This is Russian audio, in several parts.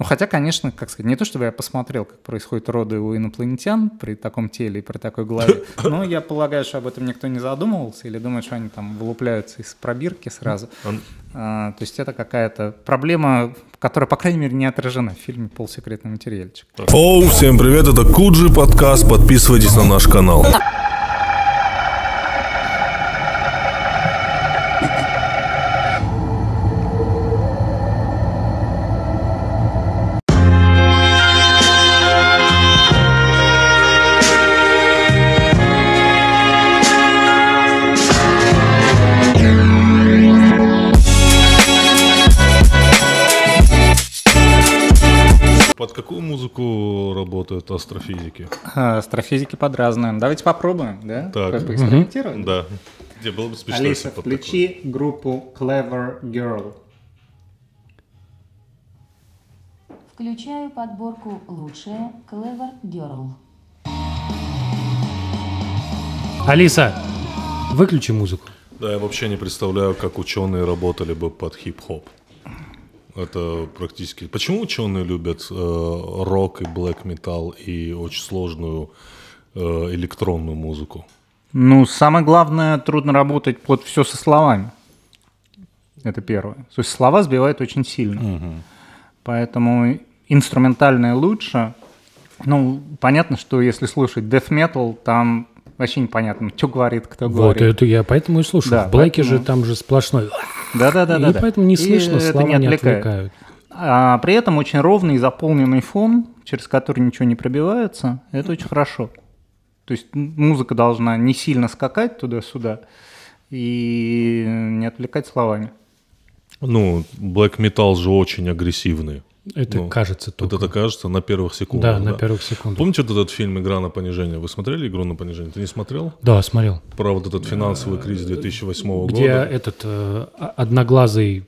Ну, хотя, конечно, как сказать, не то чтобы я посмотрел, как происходят роды у инопланетян при таком теле и при такой голове, но я полагаю, что об этом никто не задумывался или думает, что они там вылупляются из пробирки сразу. Он... А, то есть это какая-то проблема, которая, по крайней мере, не отражена в фильме «Полсекретный материальчик». Оу, всем привет, это Куджи подкаст, подписывайтесь на наш канал. вот астрофизики? астрофизики под разные. Ну, давайте попробуем, да? Так. Поэкспериментируем. Да. Где было бы смешно, Алиса, включи группу Clever Girl. Включаю подборку лучшая Clever Girl». Алиса, выключи музыку. Да, я вообще не представляю, как ученые работали бы под хип-хоп это практически... Почему ученые любят э, рок и блэк метал и очень сложную э, электронную музыку? Ну, самое главное, трудно работать под все со словами. Это первое. То есть слова сбивают очень сильно. Угу. Поэтому инструментальное лучше. Ну, понятно, что если слушать death metal, там вообще непонятно, что говорит, кто говорит. Вот это я поэтому и слушаю. Да, в Блэке поэтому... же там же сплошной. Да-да-да. И да, поэтому не слышно, и слова не, отвлекает. не отвлекают. А при этом очень ровный заполненный фон, через который ничего не пробивается, это очень хорошо. То есть музыка должна не сильно скакать туда-сюда и не отвлекать словами. Ну, блэк метал же очень агрессивный. Это ну, кажется только. Вот это кажется на первых секундах. Да, да, на первых секундах. Помните вот этот фильм «Игра на понижение»? Вы смотрели «Игру на понижение»? Ты не смотрел? Да, смотрел. Про вот этот финансовый кризис 2008 Где года. Где этот э, одноглазый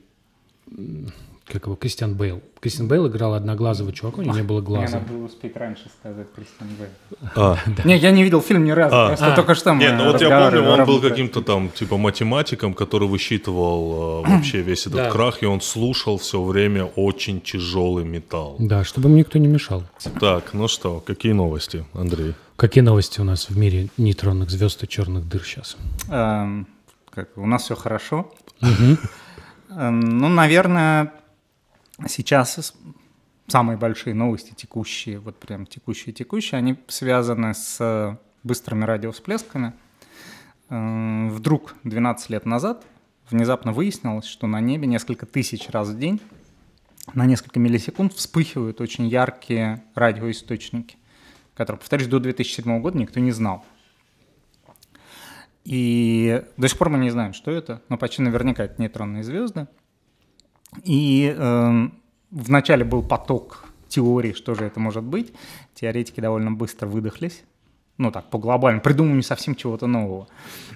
как его, Кристиан Бейл. Кристиан Бейл играл одноглазого чувака, у него не было глаза. Мне надо было успеть раньше сказать Кристиан Бейл. А. Да. Не, я не видел фильм ни разу, а. просто а. только что мы Не, ну вот я помню, он был каким-то там, типа, математиком, который высчитывал э, вообще весь этот да. крах, и он слушал все время очень тяжелый металл. Да, чтобы ему никто не мешал. Так, ну что, какие новости, Андрей? Какие новости у нас в мире нейтронных звезд и черных дыр сейчас? Эм, как, у нас все хорошо. Эм, ну, наверное, сейчас самые большие новости текущие, вот прям текущие-текущие, они связаны с э, быстрыми радиовсплесками. Э, вдруг 12 лет назад внезапно выяснилось, что на небе несколько тысяч раз в день на несколько миллисекунд вспыхивают очень яркие радиоисточники, которые, повторюсь, до 2007 года никто не знал. И до сих пор мы не знаем, что это, но почти наверняка это нейтронные звезды – и э, эм, вначале был поток теорий, что же это может быть. Теоретики довольно быстро выдохлись. Ну так, по глобальному, придумали не совсем чего-то нового.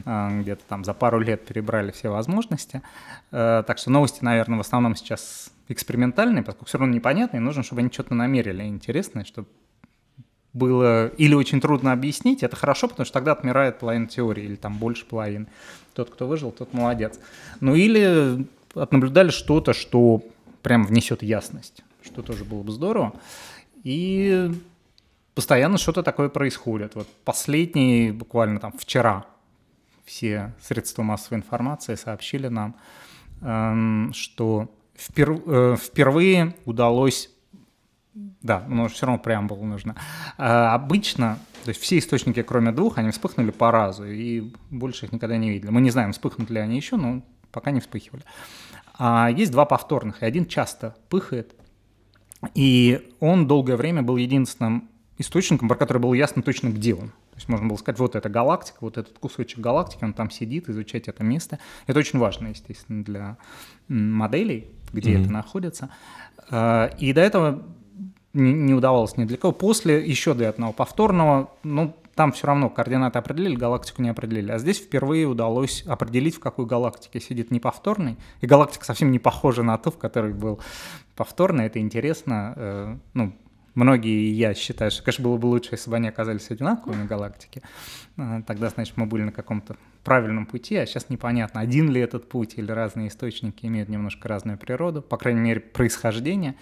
Э, где-то там за пару лет перебрали все возможности. Э, так что новости, наверное, в основном сейчас экспериментальные, поскольку все равно непонятные. Нужно, чтобы они что-то намерили интересное, чтобы было или очень трудно объяснить, это хорошо, потому что тогда отмирает половина теории, или там больше половины. Тот, кто выжил, тот молодец. Ну или отнаблюдали что-то, что прям внесет ясность, что тоже было бы здорово. И постоянно что-то такое происходит. Вот последний, буквально там вчера, все средства массовой информации сообщили нам, эм, что впер... Э, впервые удалось да, но все равно прям было нужно. Э, обычно, то есть все источники, кроме двух, они вспыхнули по разу, и больше их никогда не видели. Мы не знаем, вспыхнут ли они еще, но пока не вспыхивали. А есть два повторных, и один часто пыхает, и он долгое время был единственным источником, про который было ясно точно, где он. То есть можно было сказать, вот эта галактика, вот этот кусочек галактики, он там сидит, изучать это место. Это очень важно, естественно, для моделей, где mm-hmm. это находится. А, и до этого не удавалось ни для кого. После еще до одного повторного, ну, там все равно координаты определили, галактику не определили. А здесь впервые удалось определить, в какой галактике сидит неповторный. И галактика совсем не похожа на ту, в которой был повторный. Это интересно. Э, ну, многие, и я считаю, что, конечно, было бы лучше, если бы они оказались одинаковыми галактики. Э, тогда, значит, мы были на каком-то правильном пути, а сейчас непонятно, один ли этот путь или разные источники имеют немножко разную природу, по крайней мере, происхождение.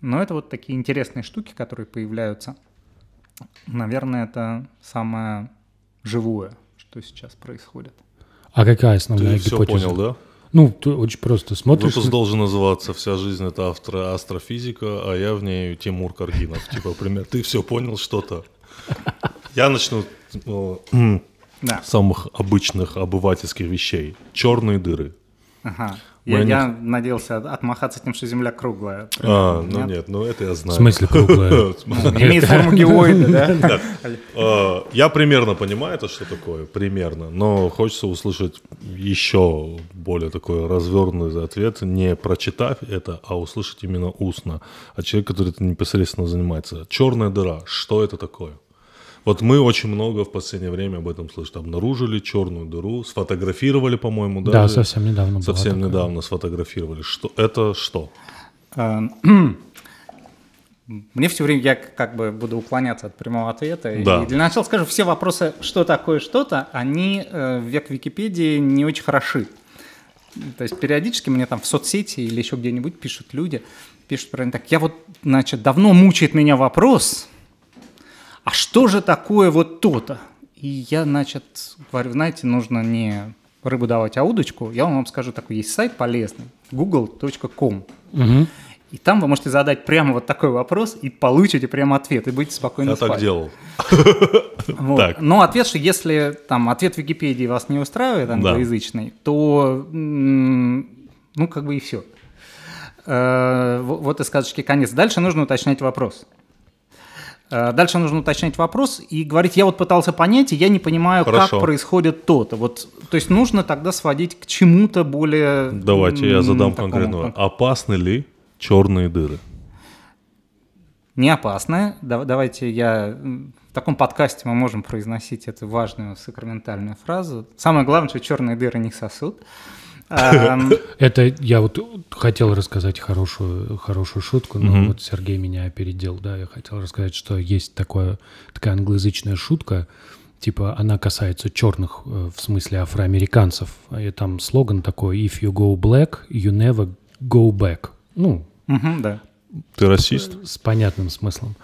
Но это вот такие интересные штуки, которые появляются – Наверное, это самое живое, что сейчас происходит. А какая основная Ты гипотеза? все понял, да? Ну, ты очень просто смотришь. Выпуск должен называться «Вся жизнь — это автро астрофизика», а я в ней Тимур Каргинов. Типа, пример. ты все понял что-то. Я начну э, с самых обычных обывательских вещей. Черные дыры. Я, я надеялся отмахаться тем, что Земля круглая. А, нет? ну нет, ну это я знаю. В смысле круглая? форму геоида, да? А, я примерно понимаю это, что такое, примерно, но хочется услышать еще более такой развернутый ответ, не прочитав это, а услышать именно устно от человека, который это непосредственно занимается. Черная дыра, что это такое? Вот мы очень много в последнее время об этом слышим. Обнаружили черную дыру, сфотографировали, по-моему, да? Да, совсем недавно. Совсем такая. недавно сфотографировали. Что это что? Э, мне все время я как бы буду уклоняться от прямого ответа. Да. И для начала скажу, все вопросы, что такое что-то, они в э, век Википедии не очень хороши. То есть периодически мне там в соцсети или еще где-нибудь пишут люди, пишут про так, я вот, значит, давно мучает меня вопрос, а что же такое вот то-то? И я, значит, говорю, знаете, нужно не рыбу давать, а удочку. Я вам скажу, такой есть сайт полезный, google.com. Угу. И там вы можете задать прямо вот такой вопрос и получите прямо ответ, и будете спокойно Я так делал. Вот. Так. Но ответ, что если там ответ Википедии вас не устраивает, англоязычный, да. то ну как бы и все. Э, вот и сказочки конец. Дальше нужно уточнять вопрос. Э, дальше нужно уточнять вопрос и говорить, я вот пытался понять, и я не понимаю, Хорошо. как происходит то-то. Вот, то есть нужно тогда сводить к чему-то более... Давайте я задам конкретно. Опасны ли черные дыры? Не опасны. Да, давайте я... В таком подкасте мы можем произносить эту важную сакраментальную фразу. Самое главное, что черные дыры не сосут. Это я вот хотел рассказать хорошую, хорошую шутку, но вот Сергей меня опередил, да, я хотел рассказать, что есть такое, такая англоязычная шутка, типа она касается черных, э, в смысле афроамериканцев, и там слоган такой «If you go black, you never go back». Ну, да. Ты расист? С понятным смыслом.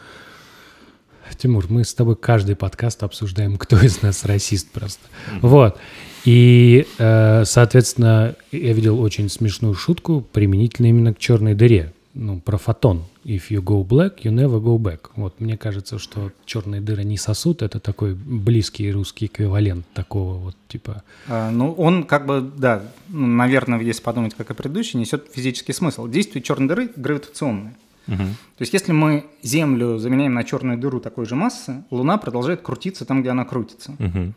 Тимур, мы с тобой каждый подкаст обсуждаем, кто из нас расист просто. Вот. И, э, соответственно, я видел очень смешную шутку, применительно именно к черной дыре. Ну, про фотон. If you go black, you never go back. Вот, мне кажется, что черные дыры не сосуд, это такой близкий русский эквивалент такого вот типа. А, ну, он как бы, да, ну, наверное, если подумать, как и предыдущий, несет физический смысл. Действие черной дыры гравитационное. Угу. То есть, если мы Землю заменяем на черную дыру такой же массы, Луна продолжает крутиться там, где она крутится. Угу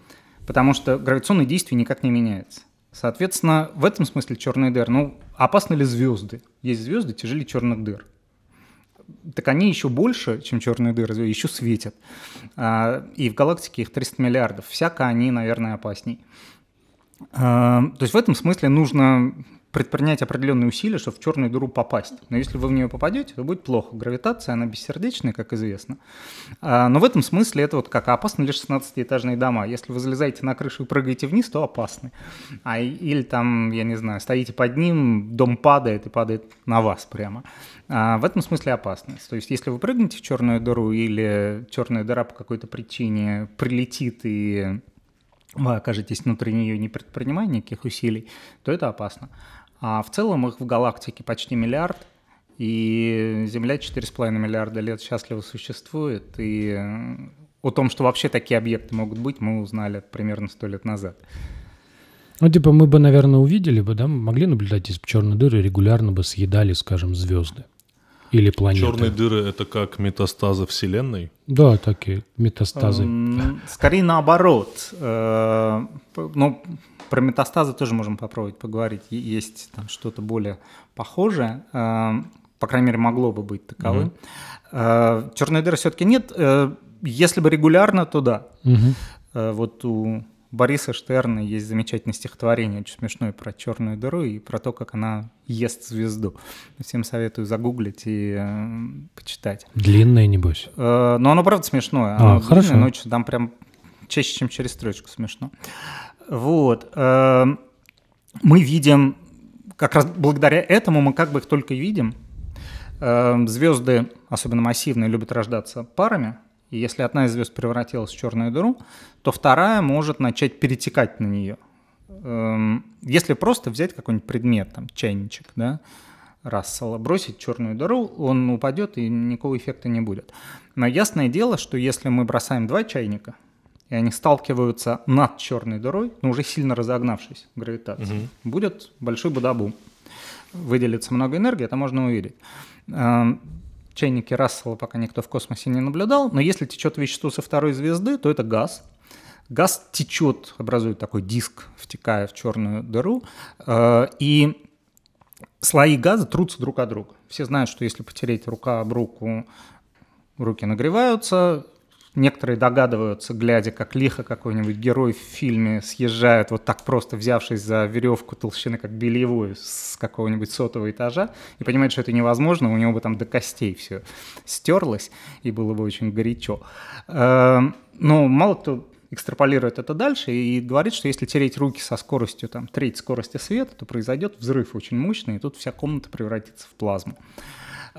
потому что гравитационные действия никак не меняются. Соответственно, в этом смысле черные дыры. Ну, опасны ли звезды? Есть звезды тяжелее черных дыр. Так они еще больше, чем черные дыры, еще светят. А, и в галактике их 300 миллиардов. Всяко они, наверное, опасней. А, то есть в этом смысле нужно предпринять определенные усилия, чтобы в черную дыру попасть. Но если вы в нее попадете, то будет плохо. Гравитация, она бессердечная, как известно. А, но в этом смысле это вот как опасно. лишь 16-этажные дома. Если вы залезаете на крышу и прыгаете вниз, то опасны. А, или там, я не знаю, стоите под ним, дом падает и падает на вас прямо. А в этом смысле опасность. То есть если вы прыгнете в черную дыру или черная дыра по какой-то причине прилетит и вы окажетесь внутри нее, не предпринимая никаких усилий, то это опасно. А в целом их в галактике почти миллиард, и Земля 4,5 миллиарда лет счастливо существует, и э, о том, что вообще такие объекты могут быть, мы узнали примерно сто лет назад. Ну, типа, мы бы, наверное, увидели бы, да, мы могли наблюдать из черной дыры, регулярно бы съедали, скажем, звезды или планеты. Черные дыры — это как метастазы Вселенной? Да, такие метастазы. Эм, скорее наоборот. Э, ну, про метастазы тоже можем попробовать поговорить. Есть там что-то более похожее э, по крайней мере, могло бы быть таковым. Угу. uh Черной дыры все-таки нет. Э, если бы регулярно, то да. Угу. Вот у Бориса Штерна есть замечательное стихотворение, очень смешное, про черную дыру и про то, как она ест звезду. Всем советую загуглить и почитать. Длинное, небось. Э, но оно, правда, смешное. А, оно хорошо. Длинное, но там прям чаще, чем через строчку смешно. Вот. Эм, мы видим, как раз благодаря этому мы как бы их только видим. Эм, звезды, особенно массивные, любят рождаться парами. И если одна из звезд превратилась в черную дыру, то вторая может начать перетекать на нее. Эм, если просто взять какой-нибудь предмет, там, чайничек, да, Рассела, бросить черную дыру, он упадет и никакого эффекта не будет. Но ясное дело, что если мы бросаем два чайника – и они сталкиваются над черной дырой, но уже сильно разогнавшись гравитацией, угу. будет большой бадабум. Выделится много энергии, это можно увидеть. Эм, чайники Рассела пока никто в космосе не наблюдал, но если течет вещество со второй звезды, то это газ. Газ течет, образует такой диск, втекая в черную дыру, э, и слои газа трутся друг от друга. Все знают, что если потереть рука об руку, руки нагреваются, Некоторые догадываются, глядя, как лихо какой-нибудь герой в фильме съезжает, вот так просто взявшись за веревку толщины, как бельевую, с какого-нибудь сотого этажа, и понимает, что это невозможно, у него бы там до костей все стерлось, и было бы очень горячо. Эм, но мало кто экстраполирует это дальше и говорит, что если тереть руки со скоростью там, треть скорости света, то произойдет взрыв очень мощный, и тут вся комната превратится в плазму.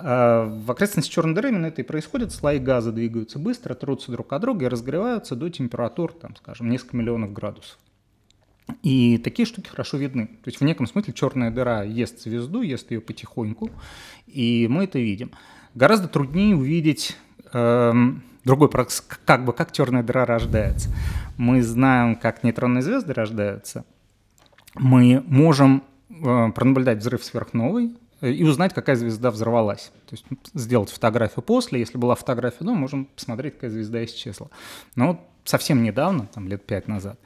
А, в окрестности черной дыры именно это и происходит. Слои газа двигаются быстро, трутся друг от друга и разогреваются до температур, там, скажем, несколько миллионов градусов. И такие штуки хорошо видны. То есть в неком смысле черная дыра ест звезду, ест ее потихоньку, и мы это видим. Гораздо труднее увидеть эм, другой процесс, как бы как черная дыра рождается. Мы знаем, как нейтронные звезды рождаются. Мы можем э, пронаблюдать взрыв сверхновой, Э, и узнать, какая звезда взорвалась. То есть сделать фотографию после, если была фотография ну можем посмотреть, какая звезда исчезла. Но вот совсем недавно, там лет пять назад,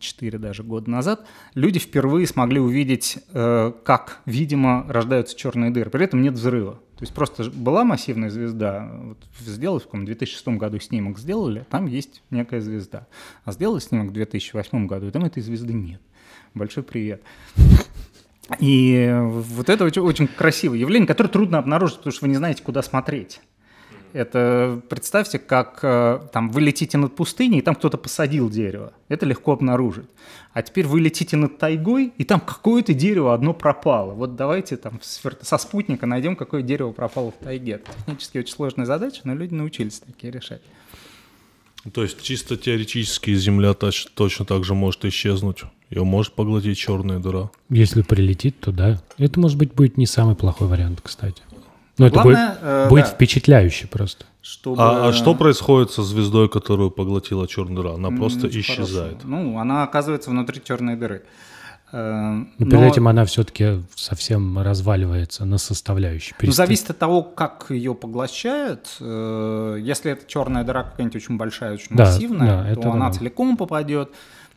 четыре даже года назад, люди впервые смогли увидеть, э, как, видимо, рождаются черные дыры. При этом нет взрыва. То есть просто была массивная звезда, вот сделали в каком 2006 году снимок сделали, а там есть некая звезда. А сделали снимок в 2008 году, и там этой звезды нет. Большой привет. И вот это очень, очень красивое явление, которое трудно обнаружить, потому что вы не знаете, куда смотреть. Это представьте, как э, там вы летите над пустыней, и там кто-то посадил дерево. Это легко обнаружить. А теперь вы летите над тайгой, и там какое-то дерево одно пропало. Вот давайте там со спутника найдем, какое дерево пропало в тайге. Это технически очень сложная задача, но люди научились такие решать. То есть чисто теоретически земля точно так же может исчезнуть? Ее может поглотить черная дыра. Если прилетит, то да. Это, может быть, будет не самый плохой вариант, кстати. Но Главное, это будет, э, будет да. впечатляюще просто. Чтобы... А, а что происходит со звездой, которую поглотила черная дыра? Она просто исчезает. Хорошего. Ну, она оказывается внутри черной дыры. Э, но, перед этим она все-таки совсем разваливается на составляющие. Перест... Ну, зависит от того, как ее поглощают. Э, если это черная дыра какая-нибудь очень большая, очень да, массивная, да, то она да. целиком попадет.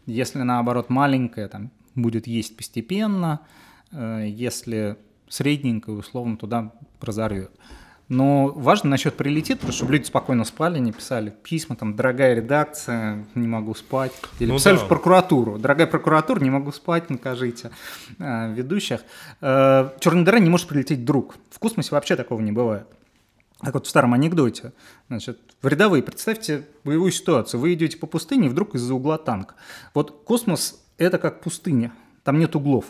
Если, наоборот, маленькая, там, будет есть постепенно, э, если средненькая, условно, туда разорвет. Но важно насчет прилетит, потому что люди спокойно спали, не писали письма, там, дорогая редакция, не могу спать. Или ну писали да. в прокуратуру, дорогая прокуратура, не могу спать, накажите э, ведущих. Э, Черная дыра не может прилететь друг. В космосе вообще такого не бывает как вот в старом анекдоте. Значит, в рядовые, представьте боевую ситуацию. Вы идете по пустыне, вдруг из-за угла танк. Вот космос – это как пустыня, там нет углов.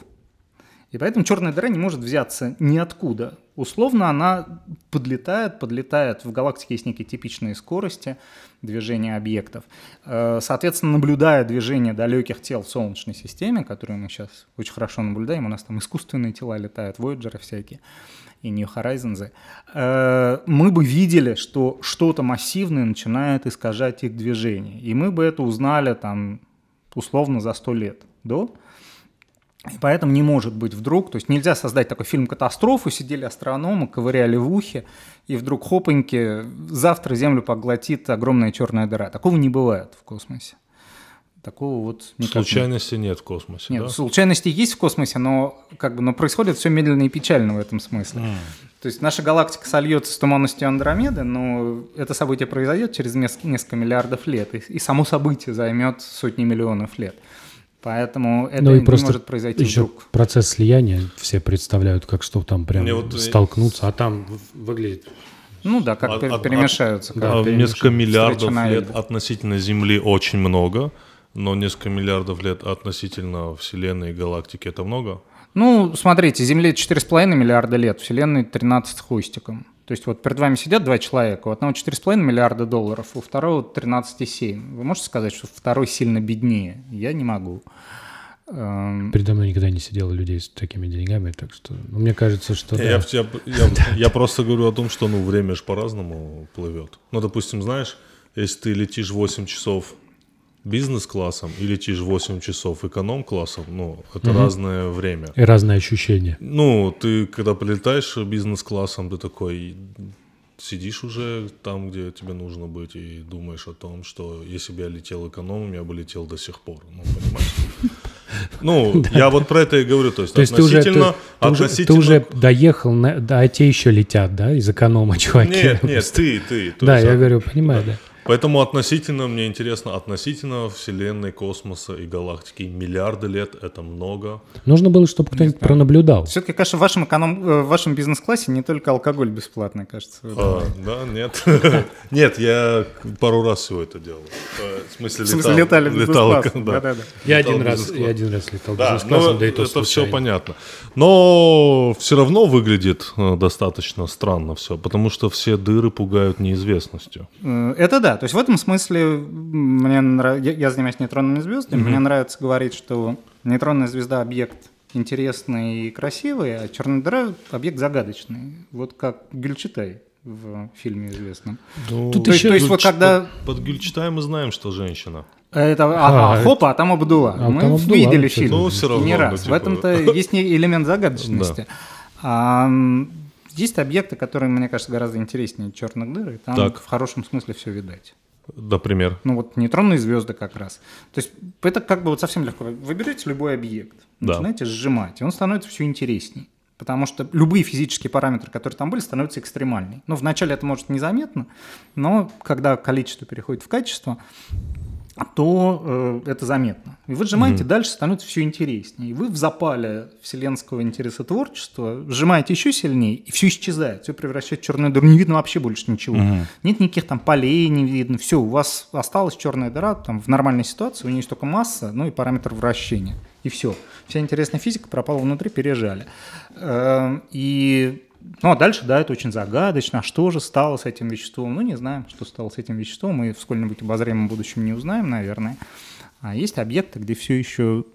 И поэтому черная дыра не может взяться ниоткуда. Условно она подлетает, подлетает. В галактике есть некие типичные скорости движения объектов. Э, соответственно, наблюдая движение далеких тел в Солнечной системе, которые мы сейчас очень хорошо наблюдаем, у нас там искусственные тела летают, вояджеры всякие – и New Horizons, э, мы бы видели, что что-то массивное начинает искажать их движение. И мы бы это узнали там условно за сто лет да? И поэтому не может быть вдруг, то есть нельзя создать такой фильм «Катастрофу», сидели астрономы, ковыряли в ухе, и вдруг хопаньки, завтра Землю поглотит огромная черная дыра. Такого не бывает в космосе такого вот... Никак случайности нет в космосе, Нет, да? случайности есть в космосе, но, как бы, но происходит все медленно и печально в этом смысле. Mm. То есть наша галактика сольется с туманностью Андромеды, но это событие произойдет через несколько миллиардов лет, и, и само событие займет сотни миллионов лет. Поэтому это ну, и просто может произойти еще вдруг. Процесс слияния все представляют, как что там прям вот э, столкнуться, а там выглядит ну да, как от, перемешаются. От, как да, несколько миллиардов лет относительно Земли очень много. Но несколько миллиардов лет относительно Вселенной и галактики это много? Ну, смотрите, Земле 4,5 миллиарда лет, Вселенной 13 хвостиком. То есть вот перед вами сидят два человека, у одного 4,5 миллиарда долларов, у второго 13,7. Вы можете сказать, что второй сильно беднее? Я не могу. Эм, Передо мной никогда не сидело людей с такими деньгами, так что ну, мне кажется, что... Я, да. я, я, я просто говорю о том, что ну, время же по-разному плывет. Ну, допустим, знаешь, если ты летишь 8 часов бизнес-классом или через 8 часов эконом-классом, ну, это угу. разное время. И разные ощущения. Ну, ты когда полетаешь бизнес-классом, ты такой сидишь уже там, где тебе нужно быть, и думаешь о том, что если бы я летел экономом, я бы летел до сих пор. Ну, понимаешь? Ну, я вот про это и говорю. То есть, относительно... ты уже доехал, а те еще летят, да, из эконома, чуваки? Нет, нет, ты, ты. Да, я а говорю, понимаю, да. Поэтому относительно, мне интересно, относительно Вселенной, космоса и галактики миллиарды лет — это много. Нужно было, чтобы кто-нибудь пронаблюдал. Все-таки, конечно, в вашем, эконом... Э, в вашем бизнес-классе не только алкоголь бесплатный, кажется. А, да, нет. Нет, я пару раз всего это делал. Э, в смысле, летали летал, да. Я один раз я один раз летал бизнес-классом, да и то Это все понятно. Но все равно выглядит э, достаточно странно все, потому что все дыры пугают неизвестностью. Это да, то есть в этом смысле мне нрав... я, я занимаюсь нейтронными звездами, mm-hmm. мне нравится говорить, что нейтронная звезда объект интересный и красивый, а черная дыра объект загадочный. Вот как Гюльчатай в фильме известном. Ну, Тут то, еще, то есть вот когда... Под Гюльчатай мы знаем, что женщина. А это, а, а, а, хопа, а там Абдула. А, мы там Абдула, видели фильм. Ну, все равно. Не ну, раз. Типа... В этом-то есть не элемент загадочности. Да. Есть объекты, которые, мне кажется, гораздо интереснее черных дыр, и там так. в хорошем смысле все видать. Например? Ну вот нейтронные звезды как раз. То есть это как бы вот совсем легко. Вы берете любой объект, да. начинаете сжимать, и он становится все интересней. Потому что любые физические параметры, которые там были, становятся экстремальными. Ну, вначале это может незаметно, но когда количество переходит в качество, а то э, это заметно. И вы сжимаете mm-hmm. дальше, становится все интереснее. И вы в запале вселенского интереса творчества сжимаете еще сильнее, и все исчезает, все превращается в черную дыру. Не видно вообще больше ничего. Mm-hmm. Нет никаких там полей, не видно. Все, у вас осталась черная дыра, там в нормальной ситуации у нее есть только масса, ну и параметр вращения. И все. Вся интересная физика пропала внутри, пережали. Э, и ну, а дальше, да, это очень загадочно. А что же стало с этим веществом? Ну, не знаем, что стало с этим веществом. Мы в сколь-нибудь обозримом будущем не узнаем, наверное. А есть объекты, где все еще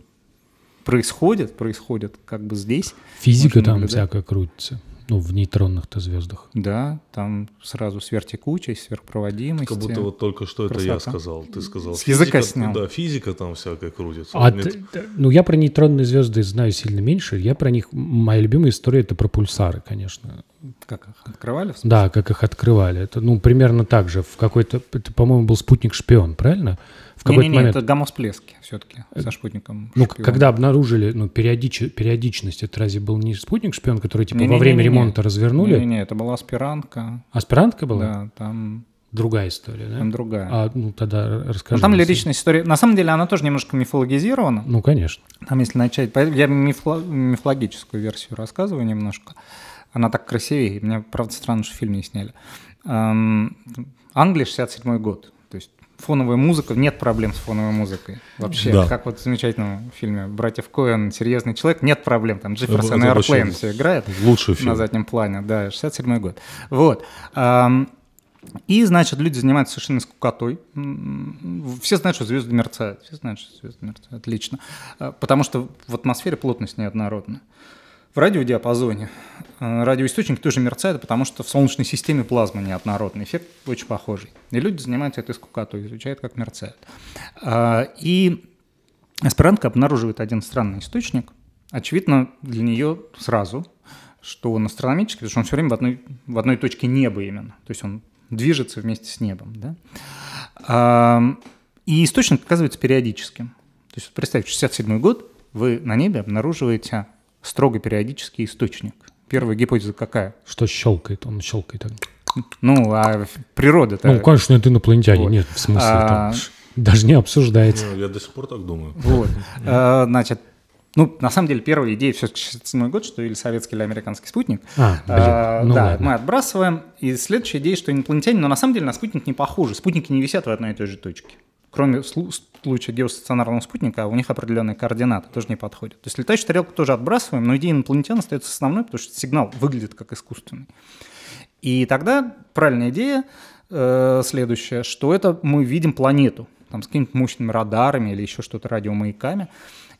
происходит, происходит как бы здесь. Физика там наблюдать. всякая крутится. Ну, в нейтронных-то звездах. Да, там сразу сверхтекучесть, сверхпроводимость. Как будто вот только что красота. это я сказал. Ты сказал. С физика, языка снял. Да, физика там всякая крутится. А ты, ну, я про нейтронные звезды знаю сильно меньше. Я про них... Моя любимая история — это про пульсары, конечно. Как их открывали? Да, как их открывали. Это, ну, примерно так же. В какой-то... Это, по-моему, был спутник-шпион, Правильно. В какой-то не, не, момент... это гамма-всплески все-таки э, со спутником. Ну, шпион. когда обнаружили ну, периодич... периодичность, это разве был не спутник-шпион, который типа не, во время не, не, ремонта не, развернули? Не-не-не, это была аспирантка. Аспирантка была? Да, там другая история, да? Там другая. А, ну, тогда расскажи. Но ну, там лиричная история. На самом деле она тоже немножко мифологизирована. Ну, конечно. Там, если начать... Я мифло... мифологическую версию рассказываю немножко. Она так красивее. Меня, правда, странно, что фильм не сняли. Англия, 67 год фоновая музыка, нет проблем с фоновой музыкой вообще. Да. Как вот в замечательном фильме «Братьев Коэн», «Серьезный человек», нет проблем, там Джефферсон и Airplane все играет лучший фильм. на заднем плане, да, 67-й год. Вот. И, значит, люди занимаются совершенно скукотой. Все знают, что звезды мерцают. Все знают, что звезды мерцают. Отлично. А, потому что в атмосфере плотность неоднородна в радиодиапазоне э, радиоисточник тоже мерцает, потому что в Солнечной системе плазма неоднородный, эффект очень похожий. И люди занимаются этой скукотой, изучают, как мерцают. А, и аспирантка обнаруживает один странный источник. Очевидно, для нее сразу, что он астрономический, потому что он все время в одной, в одной точке неба именно. То есть он движется вместе с небом. Да? А, и источник оказывается периодическим. То есть, представьте, 67 год, вы на небе обнаруживаете строго периодический источник. Первая гипотеза какая? Что щелкает, он щелкает. Ну, а природа-то... Ну, конечно, это инопланетяне, вот. нет, в смысле, а... там даже не обсуждается. Ну, я до сих пор так думаю. Вот. А, значит, ну, на самом деле, первая идея все 67 год, что или советский, или американский спутник. А, а блин, а, ну да, ладно. мы отбрасываем. И следующая идея, что инопланетяне, но на самом деле на спутник не похожи. Спутники не висят в одной и той же точке кроме случая геостационарного спутника, у них определенные координаты тоже не подходят. То есть летающую тарелку тоже отбрасываем, но идея инопланетян остается основной, потому что сигнал выглядит как искусственный. И тогда правильная идея э, следующая, что это мы видим планету, там с какими-то мощными радарами или еще что-то радиомаяками.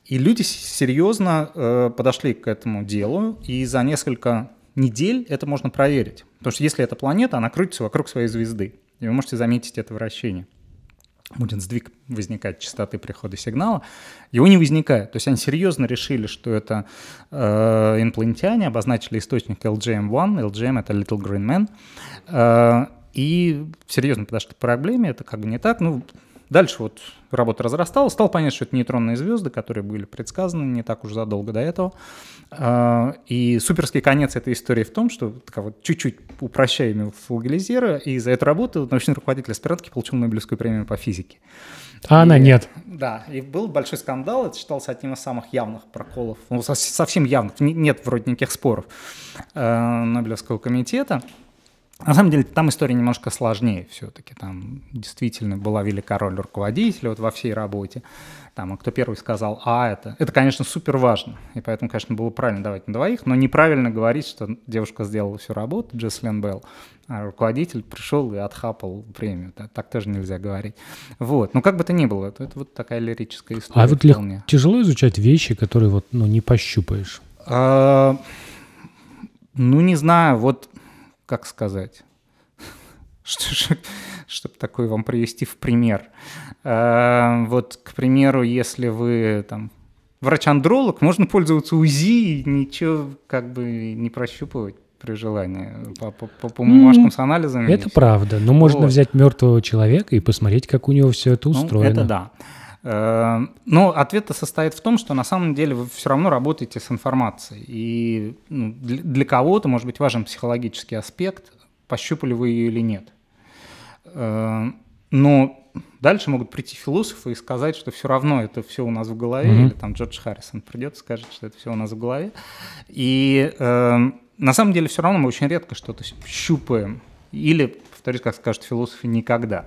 И люди серьезно э, подошли к этому делу, и за несколько недель это можно проверить. Потому что если это планета, она крутится вокруг своей звезды, и вы можете заметить это вращение будет сдвиг возникать частоты прихода сигнала, его не возникает. То есть они серьезно решили, что это э, инопланетяне, обозначили источник LGM-1, LGM эм эм — это Little Green Man, э, и серьезно подошли к проблеме, это как бы не так, ну, Дальше вот работа разрасталась, стал понятно, что это нейтронные звезды, которые были предсказаны не так уж задолго до этого. А, и суперский конец этой истории в том, что вот, чуть-чуть упрощаем Флагелизера, и за эту работу научный руководитель аспирантки получил Нобелевскую премию по физике. А и, она нет. Да, и был большой скандал, это считался одним из самых явных проколов, ну, совсем явных, нет вроде никаких споров э, Нобелевского комитета. На самом деле там история немножко сложнее все-таки. Там действительно была велика роль руководителя вот во всей работе. Там, а кто первый сказал «а» это. Это, конечно, супер важно. И поэтому, конечно, было правильно давать на двоих, но неправильно говорить, что девушка сделала всю работу, Джесслин Белл, а руководитель пришел и отхапал премию. Да, так тоже нельзя говорить. Вот. Ну, как бы то ни было, это, это вот такая лирическая история. А вот вполне. тяжело изучать вещи, которые вот, ну, не пощупаешь? А, ну, не знаю. Вот как сказать, чтобы такой вам привести в пример. А, вот, к примеру, если вы там врач-андролог, можно пользоваться УЗИ и ничего как бы не прощупывать при желании по, по, по, по бумажкам mm, с анализами. Это правда, но можно взять мертвого человека и посмотреть, как у него все это ну, устроено. Ну, это да. Э, но ответ состоит в том, что на самом деле вы все равно работаете с информацией. И ну, для кого-то, может быть, важен психологический аспект, пощупали вы ее или нет. Э, но дальше могут прийти философы и сказать, что все равно это все у нас в голове, mm-hmm. или там Джордж Харрисон придет и скажет, что это все у нас в голове. И э, на самом деле все равно мы очень редко что-то щупаем или, повторюсь, как скажут философы, никогда.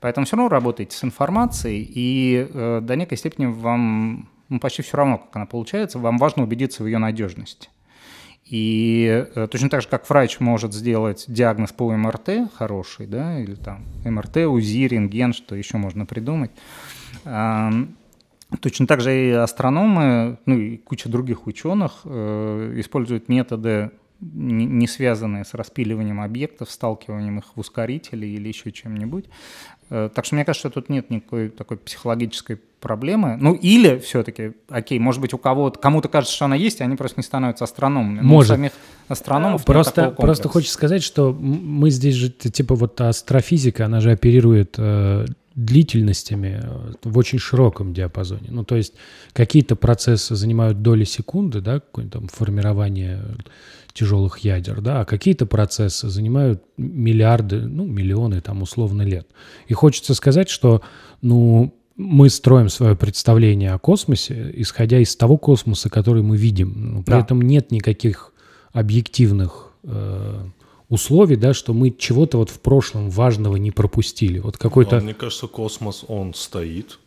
Поэтому все равно работаете с информацией, и э, до некой степени вам ну, почти все равно, как она получается, вам важно убедиться в ее надежности. И э, точно так же, как врач может сделать диагноз по МРТ хороший, да, или там МРТ, УЗИ, рентген, что еще можно придумать, э, Точно так же и астрономы, ну и куча других ученых э, используют методы не связанные с распиливанием объектов, сталкиванием их в ускорители или еще чем-нибудь. Э, так что мне кажется, тут нет никакой такой психологической проблемы. Ну или все-таки, окей, может быть, у кого-то, кому-то кажется, что она есть, и они просто не становятся астрономами. Ну, может. самих астрономов просто, просто хочется сказать, что мы здесь же, типа вот астрофизика, она же оперирует э, длительностями э, в очень широком диапазоне. Ну то есть какие-то процессы занимают доли секунды, да, какое-то там формирование тяжелых ядер, да, а какие-то процессы занимают миллиарды, ну, миллионы там условно лет. И хочется сказать, что, ну, мы строим свое представление о космосе, исходя из того космоса, который мы видим. при да. этом нет никаких объективных э, условий, да, что мы чего-то вот в прошлом важного не пропустили. Вот какой-то. Ну, а мне кажется, космос он стоит.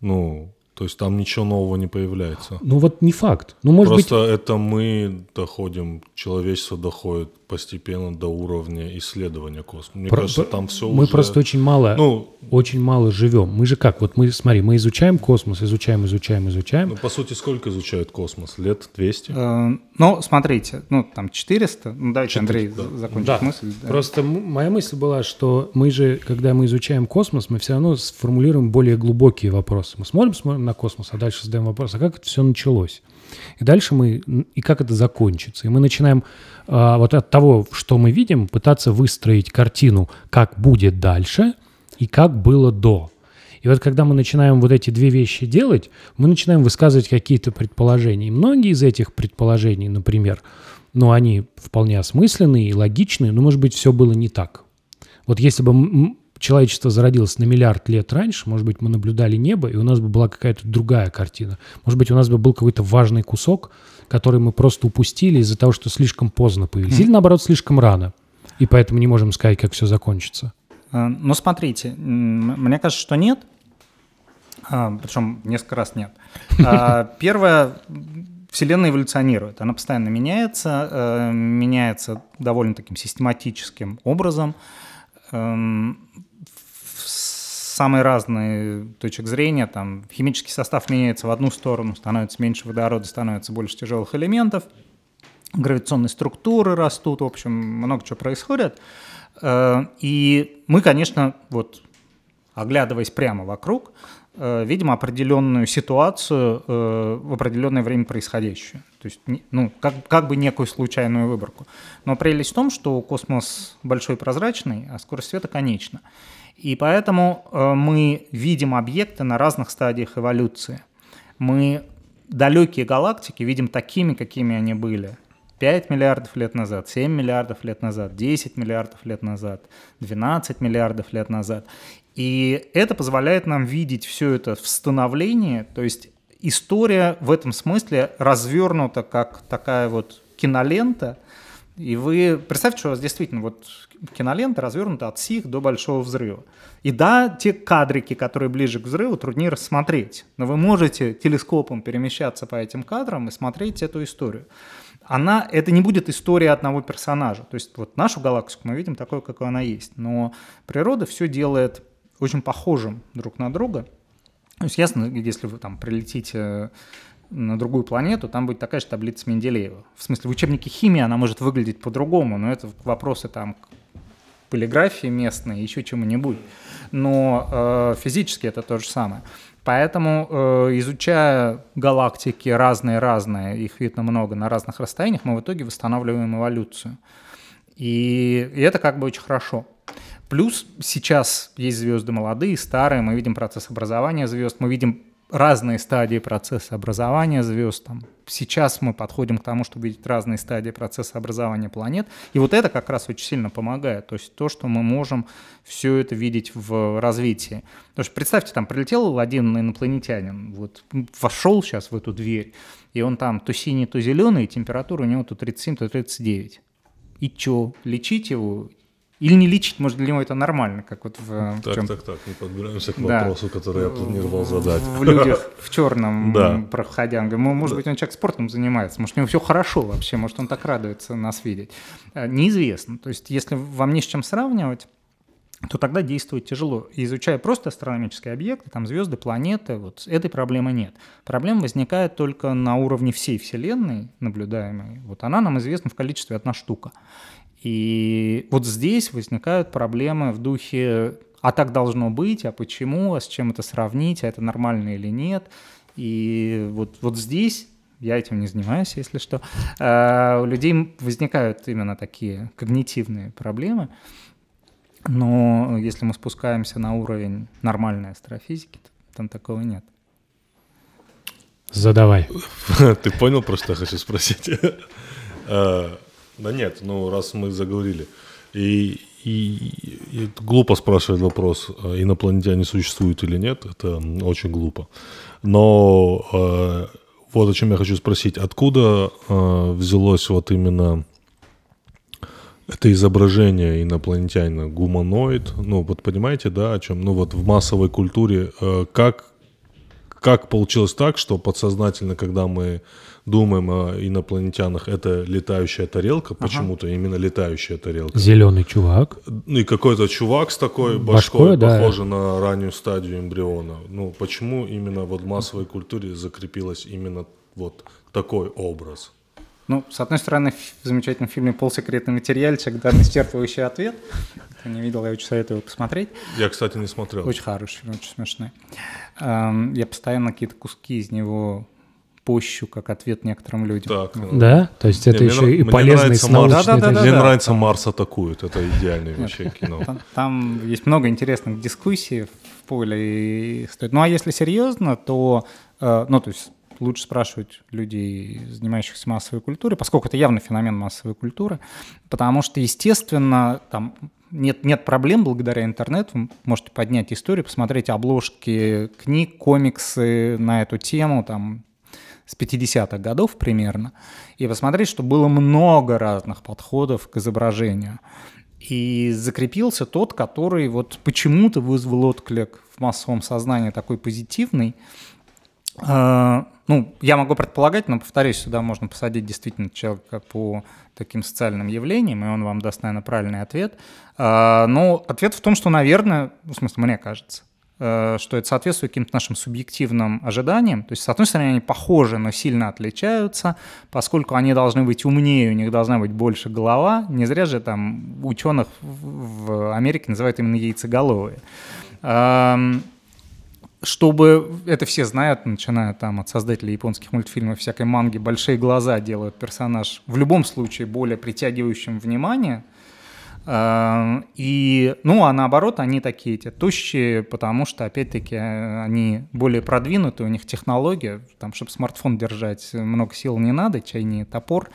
Ну, то есть там ничего нового не появляется. Ну вот не факт. Ну, может Просто быть... это мы доходим, человечество доходит постепенно до уровня исследования космоса. Мне Про, кажется, там все мы уже... просто очень мало, ну, очень мало живем. Мы же как? Вот мы, смотри, мы изучаем космос, изучаем, изучаем, изучаем. Ну, по сути, сколько изучает космос? Лет 200? Э, ну, смотрите, ну, там 400. Ну, давайте 400, Андрей да. закончит да. мысль. Да. Просто моя мысль была, что мы же, когда мы изучаем космос, мы все равно сформулируем более глубокие вопросы. Мы смотрим, смотрим на космос, а дальше задаем вопрос, а как это все началось? И дальше мы, и как это закончится. И мы начинаем э, вот от того, что мы видим, пытаться выстроить картину, как будет дальше и как было до. И вот когда мы начинаем вот эти две вещи делать, мы начинаем высказывать какие-то предположения. И многие из этих предположений, например, ну, они вполне осмысленные и логичные, но, может быть, все было не так. Вот если бы человечество зародилось на миллиард лет раньше, может быть, мы наблюдали небо, и у нас бы была какая-то другая картина. Может быть, у нас бы был какой-то важный кусок, который мы просто упустили из-за того, что слишком поздно появились. Хм. Или, наоборот, слишком рано. И поэтому не можем сказать, как все закончится. Э, ну, смотрите, мне кажется, что нет. А, Причем несколько раз нет. А, первое, Вселенная эволюционирует, она постоянно меняется, э, меняется довольно таким систематическим образом эм, самые разные точек зрения. Там химический состав меняется в одну сторону, становится меньше водорода, становится больше тяжелых элементов, гравитационные структуры растут, в общем, много чего происходит. Э, и мы, конечно, вот оглядываясь прямо вокруг, э, видим определенную ситуацию э, в определенное время происходящую. То есть, ну, как, как бы некую случайную выборку. Но прелесть в том, что космос большой прозрачный, а скорость света конечна. И поэтому э, мы видим объекты на разных стадиях эволюции. Мы далекие галактики видим такими, какими они были. 5 миллиардов лет назад, 7 миллиардов лет назад, 10 миллиардов лет назад, 12 миллиардов лет назад. И это позволяет нам видеть все это в становлении, то есть история в этом смысле развернута как такая вот кинолента – и вы представьте, что у вас действительно вот кинолента развернута от сих до большого взрыва. И да, те кадрики, которые ближе к взрыву, труднее рассмотреть. Но вы можете телескопом перемещаться по этим кадрам и смотреть эту историю. Она, это не будет история одного персонажа. То есть вот нашу галактику мы видим такой, какой она есть. Но природа все делает очень похожим друг на друга. То есть ясно, если вы там прилетите на другую планету, там будет такая же таблица Менделеева. В смысле, в учебнике химии она может выглядеть по-другому, но это вопросы там полиграфии местной, еще чему-нибудь. Но э, физически это то же самое. Поэтому, э, изучая галактики разные-разные, их видно много на разных расстояниях, мы в итоге восстанавливаем эволюцию. И, и это как бы очень хорошо. Плюс сейчас есть звезды молодые, старые, мы видим процесс образования звезд, мы видим разные стадии процесса образования звезд. Там. Сейчас мы подходим к тому, чтобы видеть разные стадии процесса образования планет. И вот это как раз очень сильно помогает. То есть то, что мы можем все это видеть в развитии. Потому что представьте, там прилетел один инопланетянин, вот вошел сейчас в эту дверь, и он там то синий, то зеленый, и температура у него то 37, то 39. И что, лечить его или не лечить, может, для него это нормально, как вот в... Э, так, чем... так, так, мы подбираемся к вопросу, да. который я планировал задать. В людях в черном, да. проходя, может быть, он человек спортом занимается, может, у него все хорошо вообще, может, он так радуется нас видеть. Э, неизвестно. То есть, если вам не с чем сравнивать, то тогда действовать тяжело. Изучая просто астрономические объекты, там звезды, планеты, вот этой проблемы нет. Проблема возникает только на уровне всей Вселенной наблюдаемой. Вот она нам известна в количестве одна штука. И вот здесь возникают проблемы в духе «а так должно быть», «а почему», «а с чем это сравнить», «а это нормально или нет». И вот, вот здесь я этим не занимаюсь, если что. Э, у людей возникают именно такие когнитивные проблемы. Но если мы спускаемся на уровень нормальной астрофизики, то там такого нет. Задавай. Ты понял, про что я хочу спросить? Э, да нет, ну раз мы заговорили. И, и, и глупо спрашивать вопрос, э, инопланетяне существуют или нет, это очень глупо. Но э, вот о чем я хочу спросить, откуда э, взялось вот именно это изображение инопланетянина, гуманоид, ну вот понимаете, да, о чем, ну вот в массовой культуре, э, как, как получилось так, что подсознательно, когда мы думаем о инопланетянах, это летающая тарелка, почему-то именно летающая тарелка. Зеленый чувак. Ну и какой-то чувак с такой башкой, башкой да. на раннюю стадию эмбриона. Ну почему именно вот в массовой культуре закрепилось именно вот такой образ? Ну, с одной стороны, в замечательном фильме «Полсекретный материальчик» дан исчерпывающий ответ. Кто не видел, я очень советую его посмотреть. Я, кстати, не смотрел. Очень хороший фильм, очень смешной. Эм, я постоянно какие-то куски из него пощу как ответ некоторым людям. Так, ну. Да? То есть это не, еще мне, и полезный и с научной Марс, да, да, да, Мне да, нравится да. «Марс атакует», это идеальное вообще кино. Там, там есть много интересных дискуссий в поле. и стоит. Ну а если серьезно, то, э, ну то есть лучше спрашивать людей, занимающихся массовой культурой, поскольку это явно феномен массовой культуры, потому что, естественно, там нет, нет проблем благодаря интернету. Вы можете поднять историю, посмотреть обложки книг, комиксы на эту тему, там с 50-х годов примерно, и посмотреть, что было много разных подходов к изображению. И закрепился тот, который вот почему-то вызвал отклик в массовом сознании такой позитивный. А, ну, я могу предполагать, но, повторюсь, сюда можно посадить действительно человека по таким социальным явлениям, и он вам даст, наверное, правильный ответ. А, но ответ в том, что, наверное, ну, в смысле, мне кажется, Э, что это соответствует каким-то нашим субъективным ожиданиям. То есть, с одной стороны, они похожи, но сильно отличаются, поскольку они должны быть умнее, у них должна быть больше голова. Не зря же там ученых в Америке называют именно яйцеголовые эм, чтобы это все знают, начиная там от создателей японских мультфильмов, всякой манги, большие глаза делают персонаж в любом случае более притягивающим внимание – Эм, и, ну, а наоборот, они такие эти тущие, потому что, опять-таки, они более продвинутые, у них технология, там, чтобы смартфон держать, э, много сил не надо, чай не топор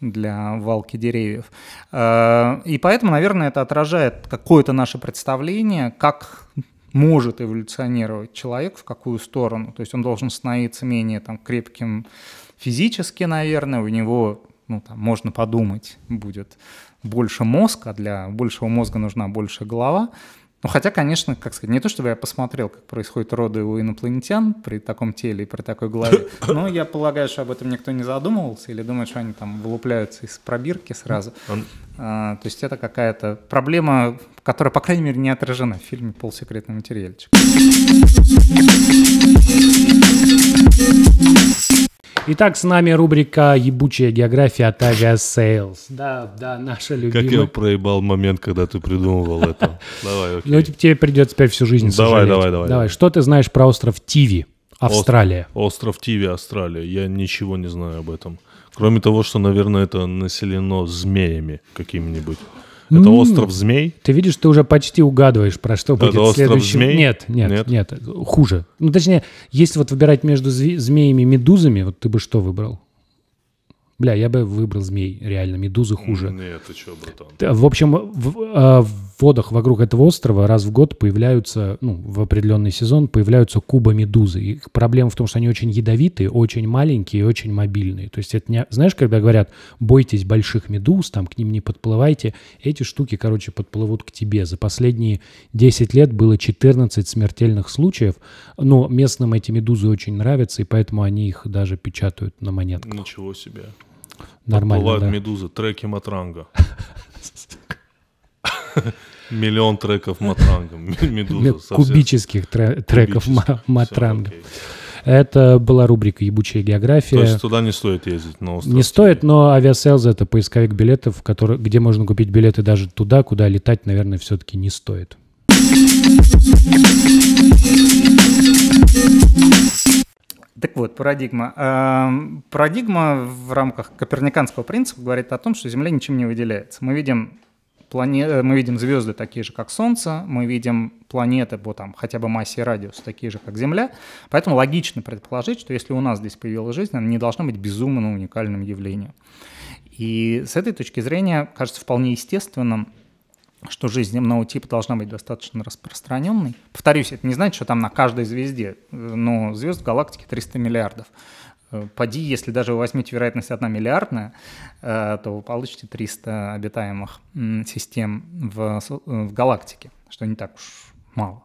для валки деревьев. Э, и поэтому, наверное, это отражает какое-то наше представление, как может эволюционировать человек, в какую сторону. То есть он должен становиться менее там, крепким физически, наверное, у него ну, там, можно подумать будет больше мозг, а для большего мозга нужна больше голова. Ну, хотя, конечно, как сказать, не то чтобы я посмотрел, как происходит роды у инопланетян при таком теле и при такой голове, но я полагаю, что об этом никто не задумывался или думает, что они там вылупляются из пробирки сразу. А, то есть это какая-то проблема, которая, по крайней мере, не отражена в фильме «Полсекретный материальчик». Итак, с нами рубрика «Ебучая география» от Aviasales. Да, да, наша любимая. Как я проебал момент, когда ты придумывал это. Давай, окей. Ну, тебе придется теперь всю жизнь Давай, давай, давай. Давай, что ты знаешь про остров Тиви, Австралия? Остров Тиви, Австралия. Я ничего не знаю об этом. Кроме того, что, наверное, это населено змеями какими-нибудь. Это остров змей. Ты видишь, ты уже почти угадываешь, про что это будет остров следующим. Змей? Нет, нет, нет, нет, хуже. Ну, точнее, если вот выбирать между змеями и медузами, вот ты бы что выбрал? Бля, я бы выбрал змей, реально. Медузы хуже. Нет, ты чё, братан? В общем, в, а, в водах вокруг этого острова раз в год появляются, ну, в определенный сезон появляются куба медузы. И проблема в том, что они очень ядовитые, очень маленькие и очень мобильные. То есть это не... Знаешь, когда говорят, бойтесь больших медуз, там, к ним не подплывайте, эти штуки, короче, подплывут к тебе. За последние 10 лет было 14 смертельных случаев, но местным эти медузы очень нравятся, и поэтому они их даже печатают на монетках. Ничего себе. Нормально, да. медузы, треки Матранга. Миллион треков Матранга. Медуза. Кубических треков Матранга. Это была рубрика «Ебучая география». То есть туда не стоит ездить на Не стоит, но авиаселз — это поисковик билетов, который, где можно купить билеты даже туда, куда летать, наверное, все-таки не стоит. Так вот, парадигма. Эм, парадигма в рамках коперниканского принципа говорит о том, что Земля ничем не выделяется. Мы видим плане... Э, мы видим звезды такие же, как Солнце, мы видим планеты по там, хотя бы массе и радиусу такие же, как Земля. Поэтому логично предположить, что если у нас здесь появилась жизнь, она не должна быть безумно уникальным явлением. И с этой точки зрения кажется вполне естественным что жизнь земного типа должна быть достаточно распространенной. Повторюсь, это не значит, что там на каждой звезде, но звезд в галактике 300 миллиардов. Э, поди, если даже вы возьмете вероятность 1 миллиардная, э, то вы получите 300 обитаемых систем в, в галактике, что не так уж мало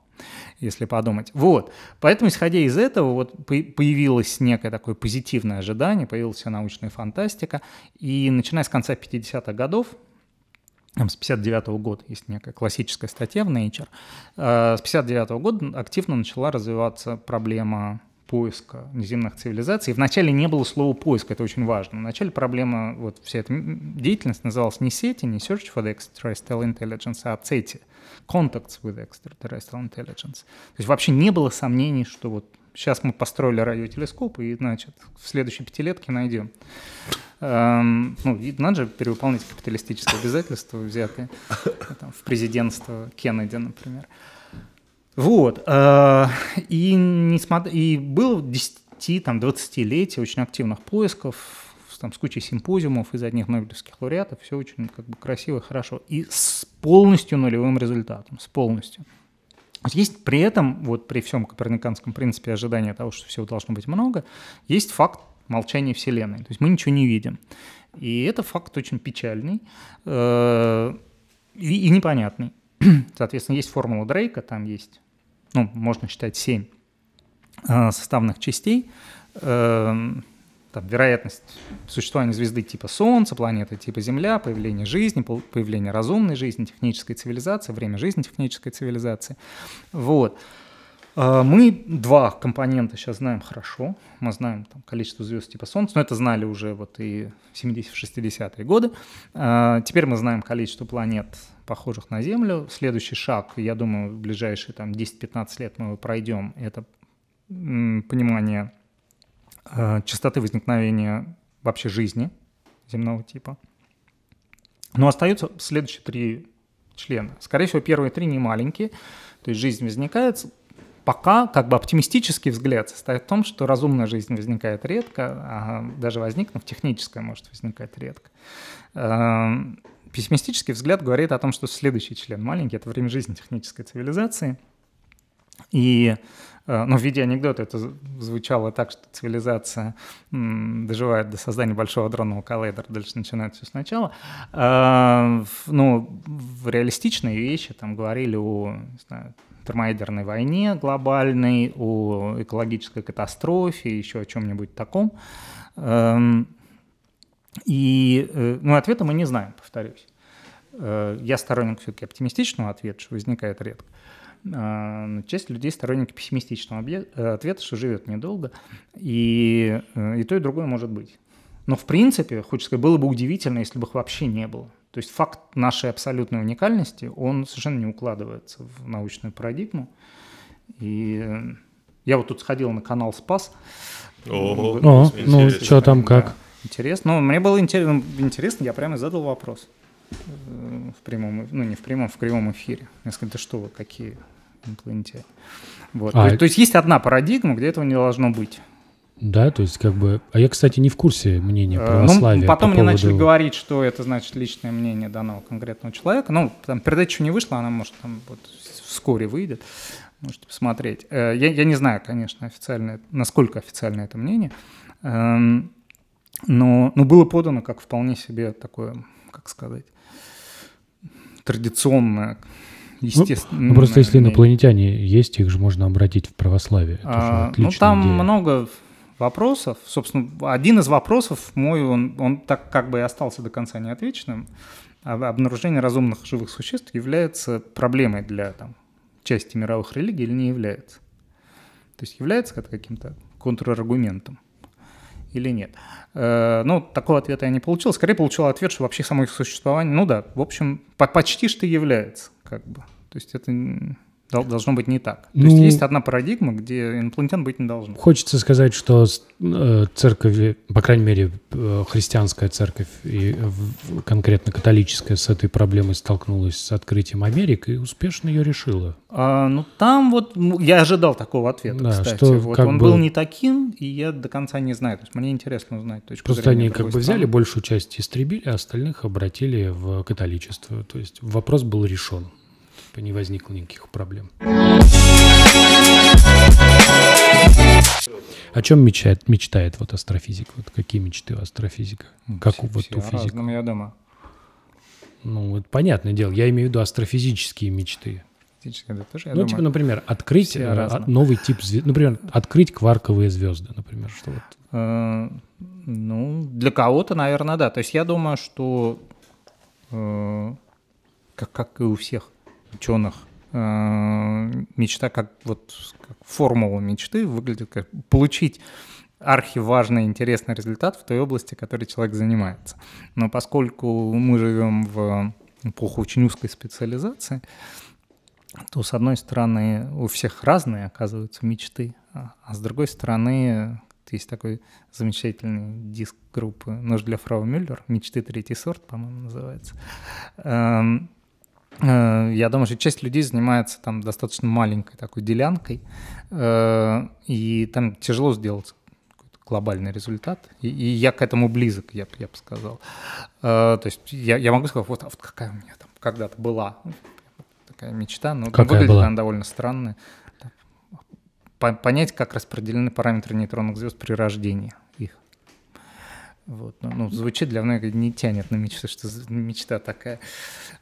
если подумать. Вот. Поэтому, исходя из этого, вот появилось некое такое позитивное ожидание, появилась научная фантастика. И начиная с конца 50-х годов, там, с 59 года, есть некая классическая статья в Nature, а, с 59 года активно начала развиваться проблема поиска неземных цивилизаций. Вначале не было слова «поиск», это очень важно. Вначале проблема, вот вся эта деятельность называлась не сети, не Search for the Extraterrestrial Intelligence, а сети, Contacts with Extraterrestrial Intelligence. То есть вообще не было сомнений, что вот Сейчас мы построили радиотелескоп, и, значит, в следующей пятилетке найдем. Эм, ну, надо же перевыполнять капиталистические обязательства, взятые там, в президентство Кеннеди, например. Вот. Э, и, несмотря, и было 10-20-летие очень активных поисков, там, с кучей симпозиумов из одних Нобелевских лауреатов, все очень как бы красиво и хорошо. И с полностью нулевым результатом, с полностью. Есть при этом, вот при всем коперниканском принципе ожидания того, что всего должно быть много, есть факт молчания Вселенной. То есть мы ничего не видим. И это факт очень печальный э, и, непонятный. Соответственно, есть формула Дрейка, там есть, ну, можно считать, семь э, составных частей. Эм, там, вероятность существования звезды типа Солнца, планеты типа Земля, появление жизни, появление разумной жизни, технической цивилизации, время жизни технической цивилизации. Вот. А, мы два компонента сейчас знаем хорошо. Мы знаем там, количество звезд типа Солнца, но это знали уже вот и в 70-60-е годы. А, теперь мы знаем количество планет, похожих на Землю. Следующий шаг, я думаю, в ближайшие там, 10-15 лет мы пройдем, это понимание Э, частоты возникновения вообще жизни земного типа. Но остаются следующие три члена. Скорее всего, первые три не маленькие, то есть жизнь возникает пока как бы оптимистический взгляд состоит в том, что разумная жизнь возникает редко, а даже возникнув, техническая может возникать редко. Э, пессимистический взгляд говорит о том, что следующий член маленький — это время жизни технической цивилизации. И ну, в виде анекдота это звучало так, что цивилизация доживает до создания большого дронного коллайдера, дальше начинает все сначала. Э, ну, в реалистичные вещи, там говорили о, не знаю, термоядерной войне глобальной, о экологической катастрофе, еще о чем-нибудь таком. Эм, и э, ну, ответа мы не знаем, повторюсь. Я сторонник все-таки оптимистичного ответа, что возникает редко. А, часть людей сторонники пессимистичного ответа, что живет недолго, и, э, и то, и другое может быть. Но, в принципе, хочется сказать, было бы удивительно, если бы их вообще не было. То есть факт нашей абсолютной уникальности, он совершенно не укладывается в научную парадигму. И э, я вот тут сходил на канал «Спас». Э, ну, О, ну, что там, как? Интересно. Ну, мне было интересно, ну, интересно, я прямо задал вопрос в прямом, ну не в прямом, в кривом эфире. Я сказал, да что вы, какие на планете. Вот. А, то, есть, то есть есть одна парадигма, где этого не должно быть. Да, то есть как бы... А я, кстати, не в курсе мнения э, православия. Ну, потом по мне поводу... начали говорить, что это значит личное мнение данного конкретного человека. Ну, там передача не вышла, она, может, там вот вскоре выйдет. Можете посмотреть. Э, я, я не знаю, конечно, официально, насколько официально это мнение. Эм, но, но было подано как вполне себе такое, как сказать, традиционное естественно. Ну, просто если инопланетяне есть, их же можно обратить в православие. Это а, ну, там идея. много вопросов. Собственно, один из вопросов мой, он, он так как бы и остался до конца неотвеченным. А обнаружение разумных живых существ является проблемой для там, части мировых религий или не является? То есть является это каким-то контраргументом или нет? Э, ну, такого ответа я не получил. Скорее получил ответ, что вообще само их существование, ну да, в общем, почти что является, как бы. То есть это должно быть не так. Ну, То есть ну, есть одна парадигма, где инопланетян быть не должно. Хочется сказать, что э, церковь, по крайней мере, э, христианская церковь и конкретно католическая с этой проблемой столкнулась с открытием Америк и успешно ее решила. А, ну там вот я ожидал такого ответа, да, кстати. Что, вот, он бы... был не таким, и я до конца не знаю. То есть мне интересно узнать точку Просто они как бы взяли большую часть истребили, а остальных обратили в католичество. То есть вопрос был решен принципа не возникло никаких проблем. О чем мечтает, мечтает вот астрофизик? Вот какие мечты у астрофизика? Как все, вот все у физика? я думаю. Ну, вот понятное дело. Я имею в виду астрофизические мечты. тоже, я ну, типа, думаю, типа, например, открыть э, новый тип звезд. Например, открыть кварковые звезды, например, что вот. Э, ну, для кого-то, наверное, да. То есть я думаю, что э, как, как и у всех ученых э, мечта, как вот как формула мечты выглядит, как получить архиважный, интересный результат в той области, которой человек занимается. Но поскольку мы живем в эпоху очень узкой специализации, то, с одной стороны, у всех разные, оказываются, мечты, а, а с другой стороны, есть такой замечательный диск группы «Нож для фрау Мюллер», «Мечты третий сорт», по-моему, называется эм, Э, я думаю, что часть людей занимается там достаточно маленькой такой делянкой, э, и там тяжело сделать глобальный результат. И, и я к этому близок, я, я бы сказал. Э, то есть я, я могу сказать, вот, а вот какая у меня там когда-то была такая мечта, но какая выглядит была? она довольно странная. Понять, как распределены параметры нейтронных звезд при рождении. Вот, ну, ну, звучит для многих не тянет на мечту, что мечта такая.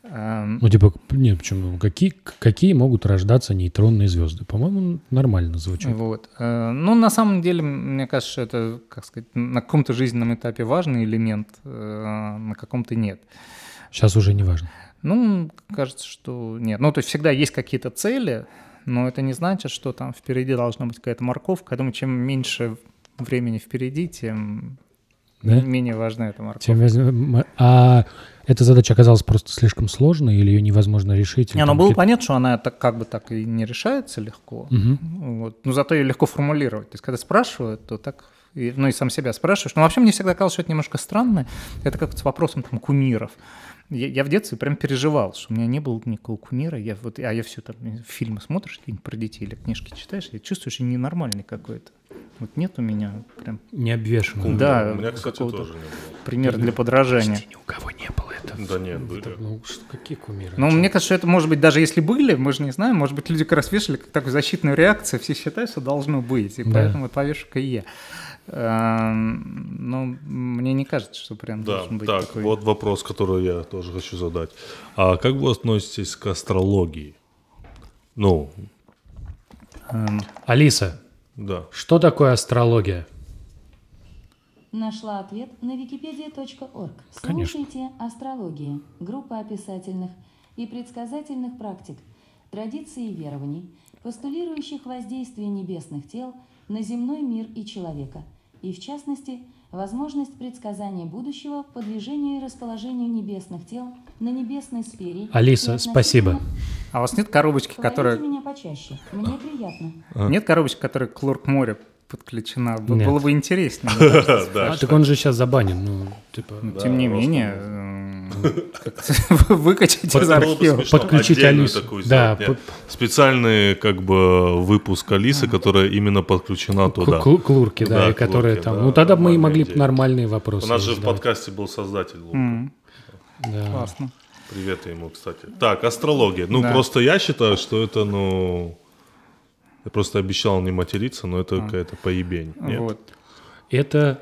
Ну, типа, нет, почему? Какие, какие могут рождаться нейтронные звезды? По-моему, нормально звучит. Вот. Э, ну, на самом деле, мне кажется, это, как сказать, на каком-то жизненном этапе важный элемент, э, на каком-то нет. Сейчас уже не важно. Ну, кажется, что нет. Ну, то есть всегда есть какие-то цели, но это не значит, что там впереди должна быть какая-то морковка. Я думаю, чем меньше времени впереди, тем да? Менее важна эта морковь. Тем, а эта задача оказалась просто слишком сложной или ее невозможно решить? Не, но ну было понятно, что она так, как бы так и не решается легко. Угу. Вот. Но зато ее легко формулировать. То есть когда спрашивают, то так и, ну и сам себя спрашиваешь. Но вообще мне всегда казалось, что это немножко странно. Это как с вопросом там, кумиров. Я, я в детстве прям переживал, что у меня не было никакого кумира. Я вот, а я все там фильмы смотришь какие-нибудь про детей или книжки читаешь, я чувствую, что ненормальный какой-то. Вот нет у меня прям... Не обвешенного. Да. У меня, кстати, тоже не было. Пример для подражания. Почти ни у кого не было этого. Да нет, были. Это, ну, что, какие кумиры? Ну, мне кажется, что это, может быть, даже если были, мы же не знаем, может быть, люди как раз вешали как такую защитную реакцию, все считают, что должно быть, и да. поэтому повешу-ка и я. Эм, ну, мне не кажется, что прям да, должен быть так, такой... вот вопрос, который я тоже хочу задать. А как вы относитесь к астрологии? Ну... Эм. Алиса, да. что такое астрология? Нашла ответ на wikipedia.org. Слушайте «Астрология» – группа описательных и предсказательных практик, традиций и верований, постулирующих воздействие небесных тел – на земной мир и человека, и в частности, возможность предсказания будущего по движению и расположению небесных тел на небесной сфере. Алиса, спасибо. А у вас нет коробочки, которая... меня почаще, мне приятно. А. Нет коробочки, которая к лорк море подключена. Было бы интересно. А, так он же сейчас забанен. Ну, типа, ну Тем не менее, выкачать из архива. Подключить Алису. Да, Специальный как бы выпуск Алисы, которая именно подключена туда. К лурке, да, и которая там. Ну тогда мы и могли нормальные вопросы. У нас же в подкасте был создатель лурки. Классно. Привет ему, кстати. Так, астрология. Ну, просто я считаю, что это, ну... Я просто обещал не материться, но это какая-то поебень. Вот. Это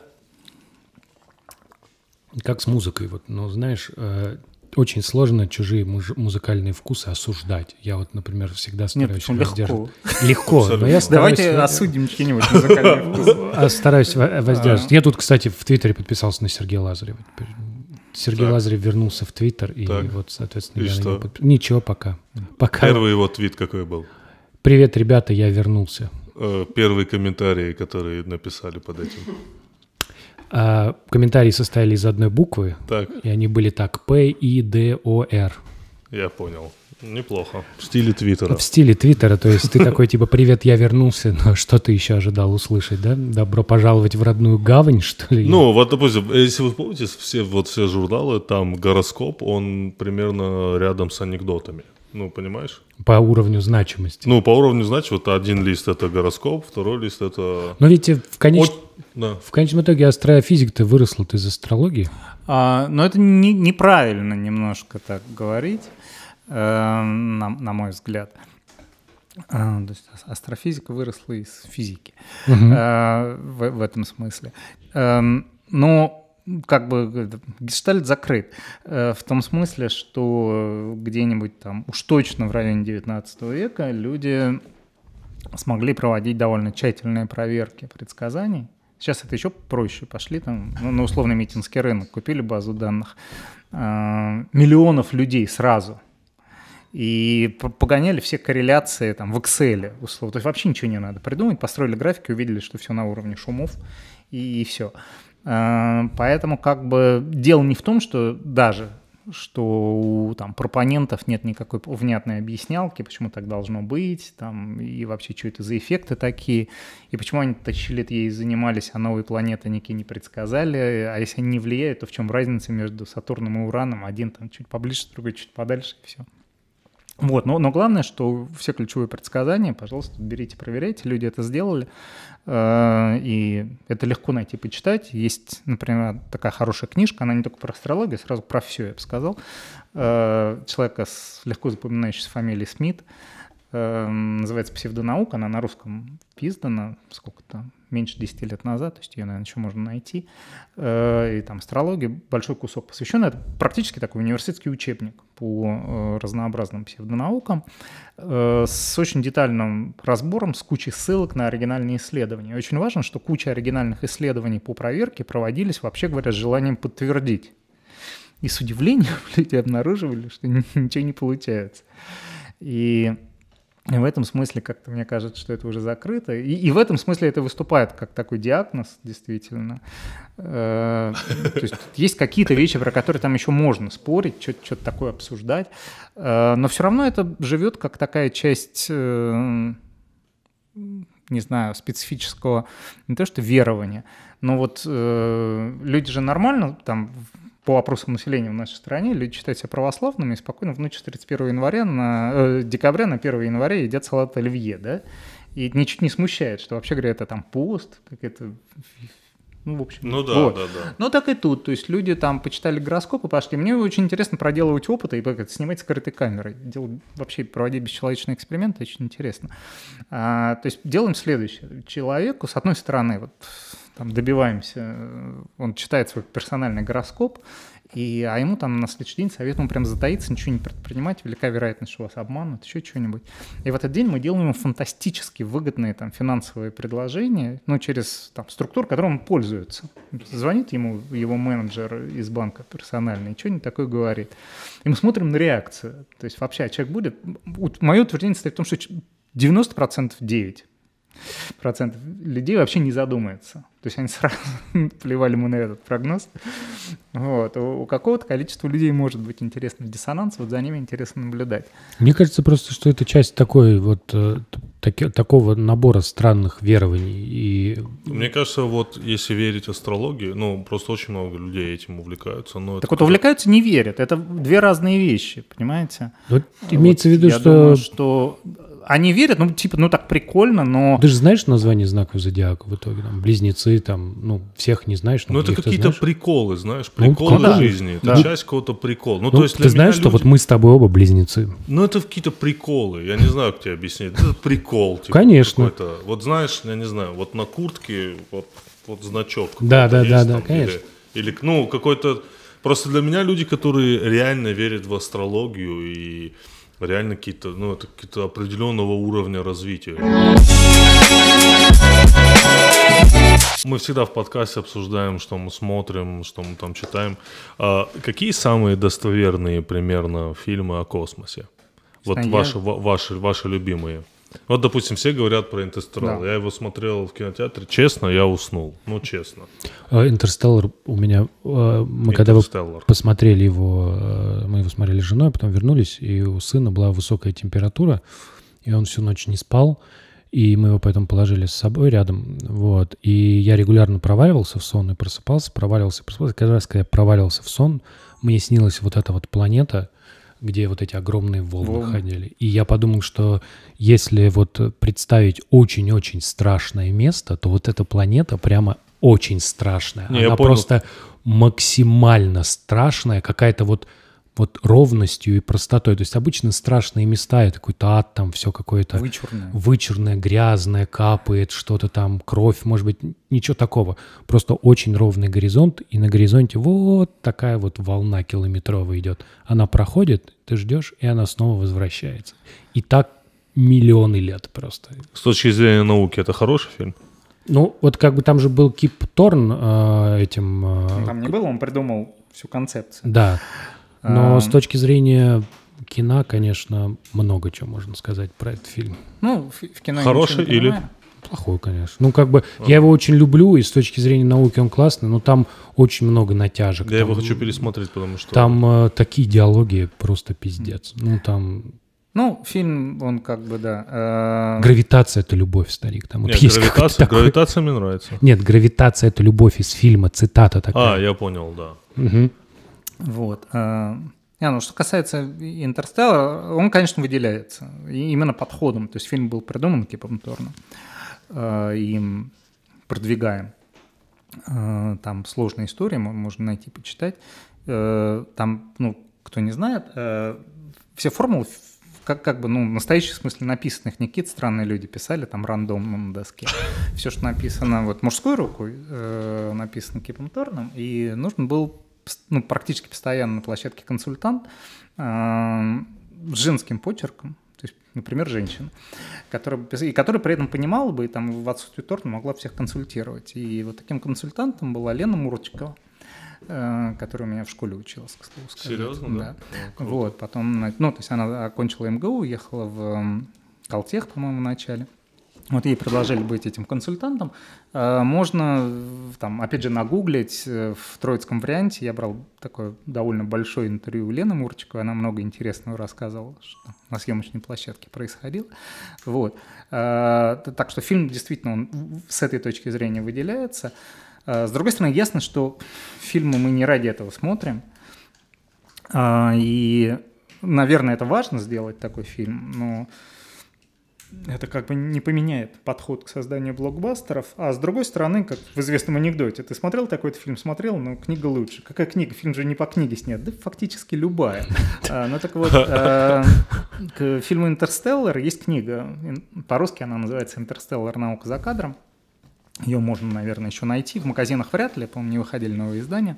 как с музыкой, вот, но знаешь, э, очень сложно чужие музыкальные вкусы осуждать. Я вот, например, всегда стараюсь Нет, воздерживать. Легко. Легко, но я стараюсь... Давайте осудим чьи-нибудь музыкальные вкусы. А, стараюсь э, воздерживать. А. Я тут, кстати, в Твиттере подписался на Сергея Лазарева. Сергей так. Лазарев вернулся в Твиттер, и вот, соответственно, и я что? на Ничего пока. пока. Первый его твит какой был? «Привет, ребята, я вернулся». Э, Первые комментарии, которые написали под этим. А, комментарии состояли из одной буквы. Так. И они были так. П, И, Д, О, Р. Я понял. Неплохо. В стиле Твиттера. В стиле Твиттера, то есть ты такой типа «Привет, я вернулся», но что ты еще ожидал услышать, да? «Добро пожаловать в родную гавань», что ли? Ну, вот, допустим, если вы помните, все, вот все журналы, там гороскоп, он примерно рядом с анекдотами. Ну, понимаешь? По уровню значимости. Ну, по уровню значимости один лист это гороскоп, второй лист это. Но ведь в, конеч... От... да. в конечном итоге астрофизика-то выросла из астрологии. А, но это не, неправильно немножко так говорить, э, на, на мой взгляд. А, то есть астрофизика выросла из физики угу. а, в, в этом смысле. А, но как бы э, гештальт закрыт. Э, в том смысле, что где-нибудь там, уж точно в районе 19 века, люди смогли проводить довольно тщательные проверки предсказаний. Сейчас это еще проще. Пошли там ну, на условный митинский рынок, купили базу данных э, миллионов людей сразу и погоняли все корреляции там в Excel, условно. То есть вообще ничего не надо придумать, построили графики, увидели, что все на уровне шумов, и, и все. Э, поэтому как бы дело не в том, что даже что у там пропонентов нет никакой внятной объяснялки, почему так должно быть, там, и вообще, что это за эффекты такие, и почему они это ей занимались, а новые планеты никакие не предсказали, а если они не влияют, то в чем разница между Сатурном и Ураном, один там чуть поближе, другой чуть подальше, и все. Вот, но, но главное, что все ключевые предсказания, пожалуйста, берите, проверяйте, люди это сделали. Э, и это легко найти почитать. Есть, например, такая хорошая книжка, она не только про астрологию, сразу про все, я бы сказал. Э, человека с легко запоминающейся фамилией Смит, э, называется «Псевдонаука», она на русском издана, сколько там, меньше 10 лет назад, то есть ее, наверное, еще можно найти, э, и там астрология большой кусок посвящен. Это практически такой университетский учебник по э, разнообразным псевдонаукам э, с очень детальным разбором, с кучей ссылок на оригинальные исследования. очень важно, что куча оригинальных исследований по проверке проводились, вообще говоря, с желанием подтвердить. И с удивлением люди обнаруживали, что ничего не получается. И в этом смысле как-то мне кажется, что это уже закрыто. И, и в этом смысле это выступает как такой диагноз, действительно. Э, то есть есть какие-то вещи, про которые там еще можно спорить, что-то такое обсуждать. Э, но все равно это живет как такая часть э, не знаю, специфического, не то что верования, но вот люди же нормально там по опросам населения в нашей стране люди считают себя православными и спокойно в ночь с 31 января на, э, декабря на 1 января едят салат оливье, да? И ничуть не смущает, что вообще говоря, это там пост, как это ну, в общем. Ну да, вот. да, да. Ну так и тут. То есть люди там почитали гороскопы, и пошли. Мне очень интересно проделывать опыты и как это, снимать скрытой камерой. Дел... Вообще проводить бесчеловечные эксперименты очень интересно. А, то есть делаем следующее. Человеку, с одной стороны, вот там добиваемся, он читает свой персональный гороскоп, и, а ему там на следующий день советуем прям затаиться, ничего не предпринимать, велика вероятность, что вас обманут, еще что-нибудь. И в этот день мы делаем ему фантастически выгодные там финансовые предложения, ну, через там структур, которым он пользуется. Звонит ему его менеджер из банка персональный, что не такое говорит. И мы смотрим на реакцию. То есть вообще человек будет... Мое утверждение состоит в том, что 90% 9 процентов людей вообще не задумается. То есть они сразу плевали мы на этот прогноз. Вот. У, какого-то количества людей может быть интересный диссонанс, вот за ними интересно наблюдать. Мне кажется просто, что это часть такой вот э, таки, такого набора странных верований. И... Мне кажется, вот если верить астрологии, ну, просто очень много людей этим увлекаются. Но так вот, увлекаются, не верят. Это две разные вещи, понимаете? Вот, вот имеется в виду, я что... Думаю, что они верят, ну, типа, ну, так прикольно, но... Ты же знаешь название знаков зодиака в итоге? Там, близнецы, там, ну, всех не знаешь. Ну, это какие-то приколы, знаешь, ну, приколы ну, да, жизни, да. Ну, часть какого-то прикола. Ну, ну, то есть ты знаешь, люди... что вот мы с тобой оба близнецы? Ну, это какие-то приколы, я не знаю, как тебе объяснить. Это прикол, типа, Конечно. Вот знаешь, я не знаю, вот на куртке вот, вот значок. Да, да, есть, да, да, там, конечно. Или, или ну, какой-то... Просто для меня люди, которые реально верят в астрологию и реально какие-то, ну, это какие-то определенного уровня развития. Мы всегда в подкасте обсуждаем, что мы смотрим, что мы там читаем. А какие самые достоверные примерно фильмы о космосе? Вот ваши, ваши, ваши любимые. Вот, допустим, все говорят про «Интерстеллар». Да. Я его смотрел в кинотеатре. Честно, я уснул. Ну, честно. А, «Интерстеллар» у меня... А, мы когда вы посмотрели его... А, мы его смотрели с женой, потом вернулись, и у сына была высокая температура, и он всю ночь не спал. И мы его поэтому положили с собой рядом. Вот. И я регулярно проваливался в сон и просыпался, проваливался, просыпался. Каждый раз, когда я проваливался в сон, мне снилась вот эта вот планета — где вот эти огромные волны, волны. ходили. И я подумал, что если вот представить очень-очень страшное место, то вот эта планета прямо очень страшная. Не, Она просто максимально страшная, какая-то вот вот ровностью и простотой. То есть обычно страшные места, это какой-то ад, там все какое-то... Вычурное. Вычурное, грязное, капает, что-то там, кровь, может быть, ничего такого. Просто очень ровный горизонт, и на горизонте вот такая вот волна километровая идет. Она проходит, ты ждешь, и она снова возвращается. И так миллионы лет просто. С точки зрения науки, это хороший фильм? Ну, вот как бы там же был Кип Торн э, этим... Э, там не был, он придумал всю концепцию. Да. Но а... с точки зрения кино, конечно, много чего можно сказать про этот фильм. Ну, в, кино Хороший или... Плохой, конечно. Ну, как бы, я его очень люблю, и с точки зрения науки он классный, но там очень много натяжек. Я там, его хочу пересмотреть, потому что... Там э, такие диалоги просто пиздец. Ну, там... Ну, фильм, он как бы, да... Э... Гравитация — это любовь, старик. Там Нет, вот есть гравитация, такой... гравитация мне нравится. Нет, гравитация — это любовь из фильма, цитата такая. А, я понял, да. Угу. Вот. А, ну, что касается «Интерстеллара», он, конечно, выделяется именно подходом. То есть фильм был придуман Кипом Торном э, и продвигаем. А, там сложная история, можно найти, почитать. А, там, ну, кто не знает, все формулы как, как бы, ну, в настоящем смысле написанных не какие-то странные люди писали там рандомно на доске. Все, что написано вот мужской рукой, написано Кипом Торном, и нужно было ну, практически постоянно на площадке консультант э, с женским почерком, то есть, например, женщина, которая, и которая при этом понимала бы и там в отсутствие торта могла всех консультировать. И вот таким консультантом была Лена Мурчикова, э, которая у меня в школе училась, к слову сказать. Серьезно, да? да. вот, потом, ну, то есть она окончила МГУ, уехала в Колтех, по-моему, в начале вот ей предложили быть этим консультантом, э, можно э, там, опять же, нагуглить э, в троицком варианте. Я брал такое довольно большое интервью у Лены Мурчиковой, она много интересного рассказывала, что на съемочной площадке происходило. Вот. Так что фильм действительно он с этой точки зрения выделяется. С другой стороны, ясно, что фильмы мы не ради этого смотрим. И, наверное, это важно сделать такой фильм, но это как бы не поменяет подход к созданию блокбастеров. А с другой стороны, как в известном анекдоте, ты смотрел такой-то фильм, смотрел, но книга лучше. Какая книга? Фильм же не по книге снят. Да фактически любая. А, ну так вот, э, к фильму «Интерстеллар» есть книга. По-русски она называется «Интерстеллар. Наука за кадром». Ее можно, наверное, еще найти. В магазинах вряд ли, по-моему, не выходили новые издания.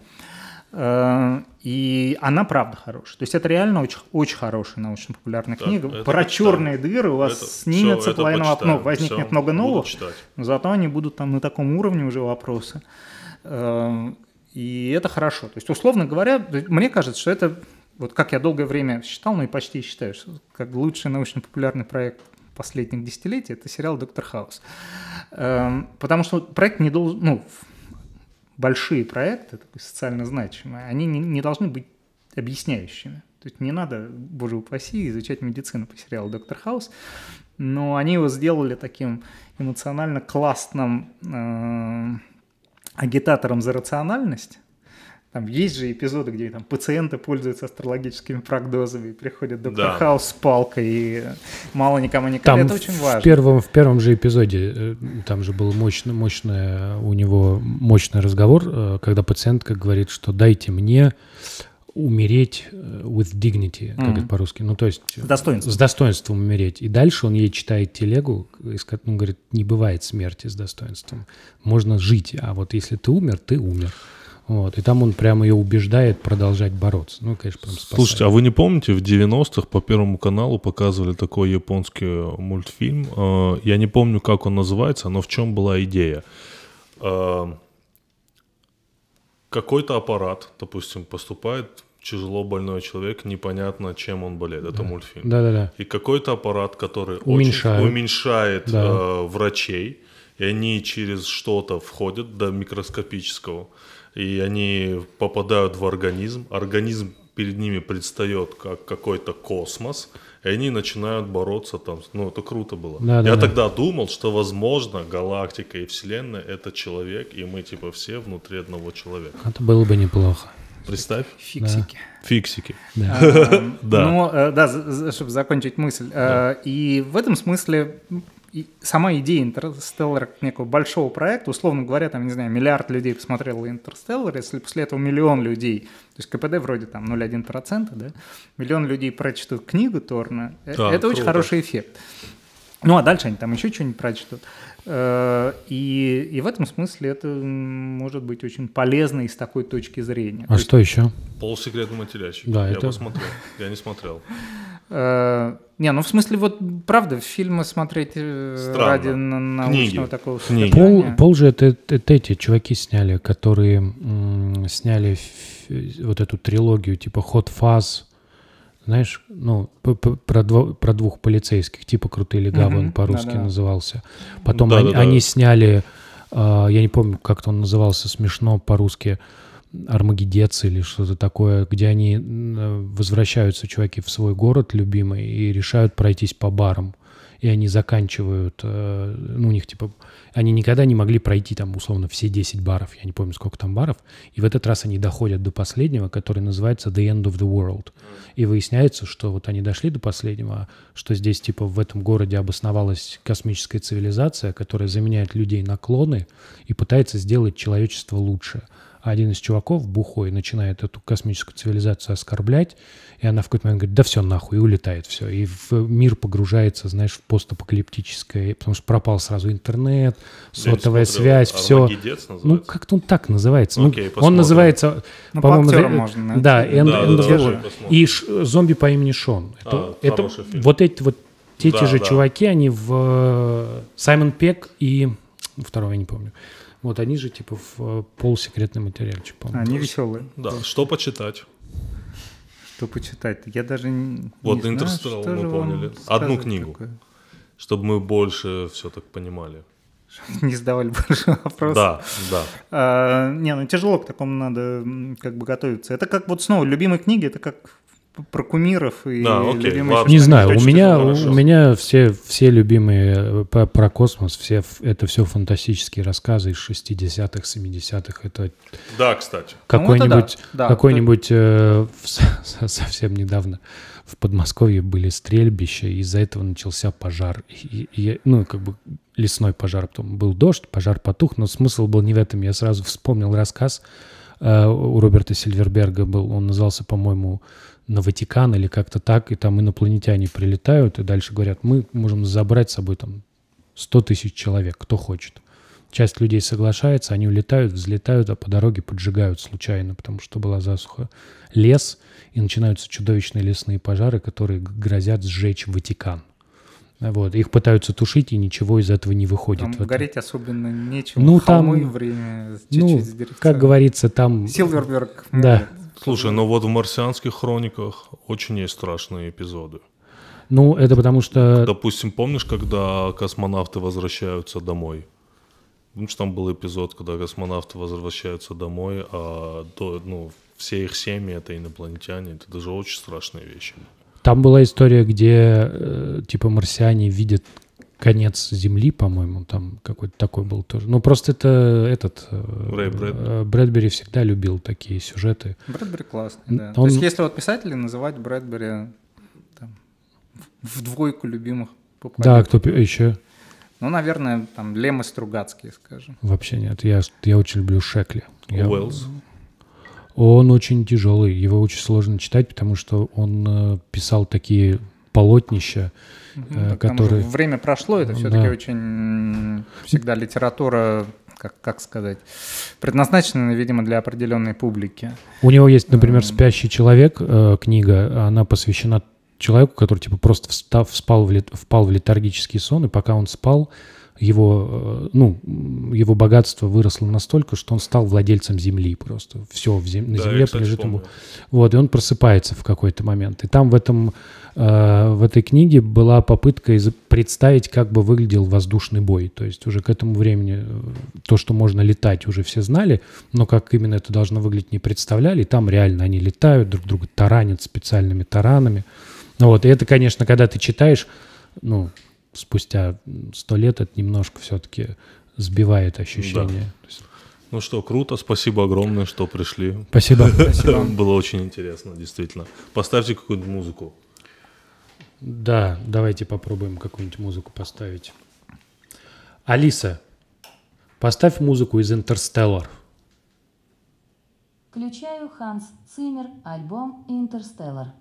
Э, и она правда хорошая. То есть это реально очень, очень хорошая научно-популярная так, книга. Про черные дыры у вас это, снимется все, половина вопросов, ну, возникнет все, много новых, но зато они будут там на таком уровне уже вопросы. Э, и это хорошо. То есть, условно говоря, мне кажется, что это, вот как я долгое время считал, ну и почти считаю, что как лучший научно-популярный проект последних десятилетий, это сериал «Доктор Хаус». Э, потому что проект не должен, ну, большие проекты, социально значимые, они не, не должны быть объясняющими. То есть не надо, боже упаси, изучать медицину по сериалу «Доктор Хаус», но они его сделали таким эмоционально классным э, агитатором за рациональность, там есть же эпизоды, где там пациенты пользуются астрологическими прогнозами, приходят доктор да. Хаус с палкой, и мало никому не там Это очень важно. В первом, в первом же эпизоде э, там же был мощный, мощный, э, у него мощный разговор, э, когда пациентка говорит, что дайте мне умереть with dignity, как mm-hmm. это по-русски. Ну, то есть... С достоинством. С достоинством умереть. И дальше он ей читает телегу, и он ну, говорит, не бывает смерти с достоинством. Можно жить, а вот если ты умер, ты умер. Вот, и там он прямо ее убеждает продолжать бороться. Ну, конечно, прям спасает. Слушайте, а вы не помните, в 90-х по Первому каналу показывали такой японский э, мультфильм. Э, я не помню, как он называется, но в чем была идея. Э, какой-то аппарат, допустим, поступает тяжело больной человек, непонятно, чем он болеет. Это да. мультфильм. Да, да, да. И какой-то аппарат, который уменьшает, очень уменьшает да. врачей, и они через что-то входят до микроскопического и они попадают в организм, организм перед ними предстает как какой-то космос, и они начинают бороться там. Ну, это круто было. Да, Я да, тогда да. думал, что, возможно, галактика и Вселенная — это человек, и мы, типа, все внутри одного человека. Это было бы неплохо. Представь. Фиксики. Да. Фиксики. Да. А, да. Ну, э, да, чтобы закончить мысль. Э, и в этом смысле и сама идея «Интерстеллар» как некого большого проекта, условно говоря, там, не знаю, миллиард людей посмотрел «Интерстеллар», если после этого миллион людей, то есть КПД вроде там 0,1%, да, миллион людей прочтут книгу Торна, э, да, это круто. очень хороший эффект. Ну, а дальше они там еще что-нибудь прочтут. Э, и, и в этом смысле это может быть очень полезно из такой точки зрения. А То что есть... еще? Полсекретный мотилящик. Да, я это... посмотрел. Я не смотрел. Э, не, ну в смысле, вот правда, фильмы смотреть э, Странно. ради научного Книги. такого Книги. Пол, Пол же это, это эти чуваки сняли, которые м, сняли вот эту трилогию типа Hot Fuzz, знаешь, ну, про, дво, про двух полицейских, типа «Крутые легавы» он по-русски да, да. назывался. Потом да, они, да, да. они сняли, э, я не помню, как-то он назывался смешно по-русски, э, Армагедец или что-то такое, где они э, возвращаются, чуваки, в свой город любимый и решают пройтись по барам. И они заканчивают, э, ну, у них типа, они никогда не могли пройти там, условно, все 10 баров, я не помню, сколько там баров. И в этот раз они доходят до последнего, который называется The End of the World. И выясняется, что вот они дошли до последнего, что здесь типа в этом городе обосновалась космическая цивилизация, которая заменяет людей на клоны и пытается сделать человечество лучше – один из чуваков, бухой, начинает эту космическую цивилизацию оскорблять, и она в какой-то момент говорит, да все нахуй, и улетает все. И в мир погружается, знаешь, в постапокалиптическое, потому что пропал сразу интернет, сотовая смотрю, связь, все. Ну, как-то он так называется. Ну, Окей, он называется, ну, по-моему, по можно, да, Эн... да, да, да, да, и ш... зомби по имени Шон. Это, а, это вот эти вот те, да, те же да. чуваки, они в э, Саймон Пек и второго я не помню. Вот они же типа в э, полусекретный материальчик, типа. по-моему. Они веселые. Да, что почитать? Что почитать? Я даже не Вот Интерстелл мы поняли. Одну книгу. Чтобы мы больше все так понимали. Не задавали больше вопросов. Да, да. А, не, ну тяжело к такому надо как бы готовиться. Это как вот снова любимые книги, это как про кумиров и да, окей, любимые ладно. Не знаю, у меня, у меня все, все любимые э, про, космос, все, это все фантастические рассказы из 60-х, 70-х. Это да, кстати. Какой-нибудь, ну, да. какой-нибудь да. э, совсем недавно в Подмосковье были стрельбища, и из-за этого начался пожар. И, и, ну, как бы лесной пожар, потом был дождь, пожар потух, но смысл был не в этом. Я сразу вспомнил рассказ э, у Роберта Сильверберга был, он назывался, по-моему, на Ватикан или как-то так, и там инопланетяне прилетают, и дальше говорят, мы можем забрать с собой там 100 тысяч человек, кто хочет. Часть людей соглашается, они улетают, взлетают, а по дороге поджигают случайно, потому что была засуха. Лес, и начинаются чудовищные лесные пожары, которые грозят сжечь Ватикан. Вот, их пытаются тушить, и ничего из этого не выходит. Там гореть особенно нечего. Ну, Холмы там... время чуть-чуть ну, Как говорится, там... Силверберг. Да, Слушай, ну вот в марсианских хрониках очень есть страшные эпизоды. Ну, это потому что... Допустим, помнишь, когда космонавты возвращаются домой? Помнишь, там был эпизод, когда космонавты возвращаются домой, а до, ну, все их семьи — это инопланетяне. Это даже очень страшные вещи. Там была история, где, э, типа, марсиане видят конец Земли, по-моему, там какой-то такой был тоже. Ну, просто это этот... Э, Рэй Брэдбери. Э, Брэдбери всегда любил такие сюжеты. Брэдбери классный, да. Он... То есть если вот писатели называть Брэдбери там, в двойку любимых попадет. Да, а кто еще? Ну, наверное, там Лема Стругацкий, скажем. Вообще нет, я, я очень люблю Шекли. Я... Уэллс. Он очень тяжелый, его очень сложно читать, потому что он э, писал такие полотнища, э, ну, которые... Время прошло, это все-таки да. очень всегда литература как, как сказать, предназначена, видимо, для определенной публики. У него есть, например, эм. «Спящий человек» э, книга, она посвящена человеку, который типа просто встав, спал в лет, впал в летаргический сон, и пока он спал, его, э, ну, его богатство выросло настолько, что он стал владельцем земли просто. Все в зем... на земле кстати, ему. Вот, и он просыпается в какой-то момент. И там в, этом, э, в этой книге была попытка из... представить, как бы выглядел воздушный бой. То есть уже к этому времени э, то, что можно летать, уже все знали, но как именно это должно выглядеть, не представляли. И там реально они летают, друг друга таранят специальными таранами. Ну вот, и это, конечно, когда ты читаешь, ну, спустя сто лет это немножко все-таки сбивает ощущение. Да. Ну что, круто, спасибо огромное, что пришли. Спасибо. Было очень интересно, действительно. Поставьте какую-нибудь музыку. Да, давайте попробуем какую-нибудь музыку поставить. Алиса, поставь музыку из «Интерстеллар». Включаю Ханс Циммер, альбом «Интерстеллар».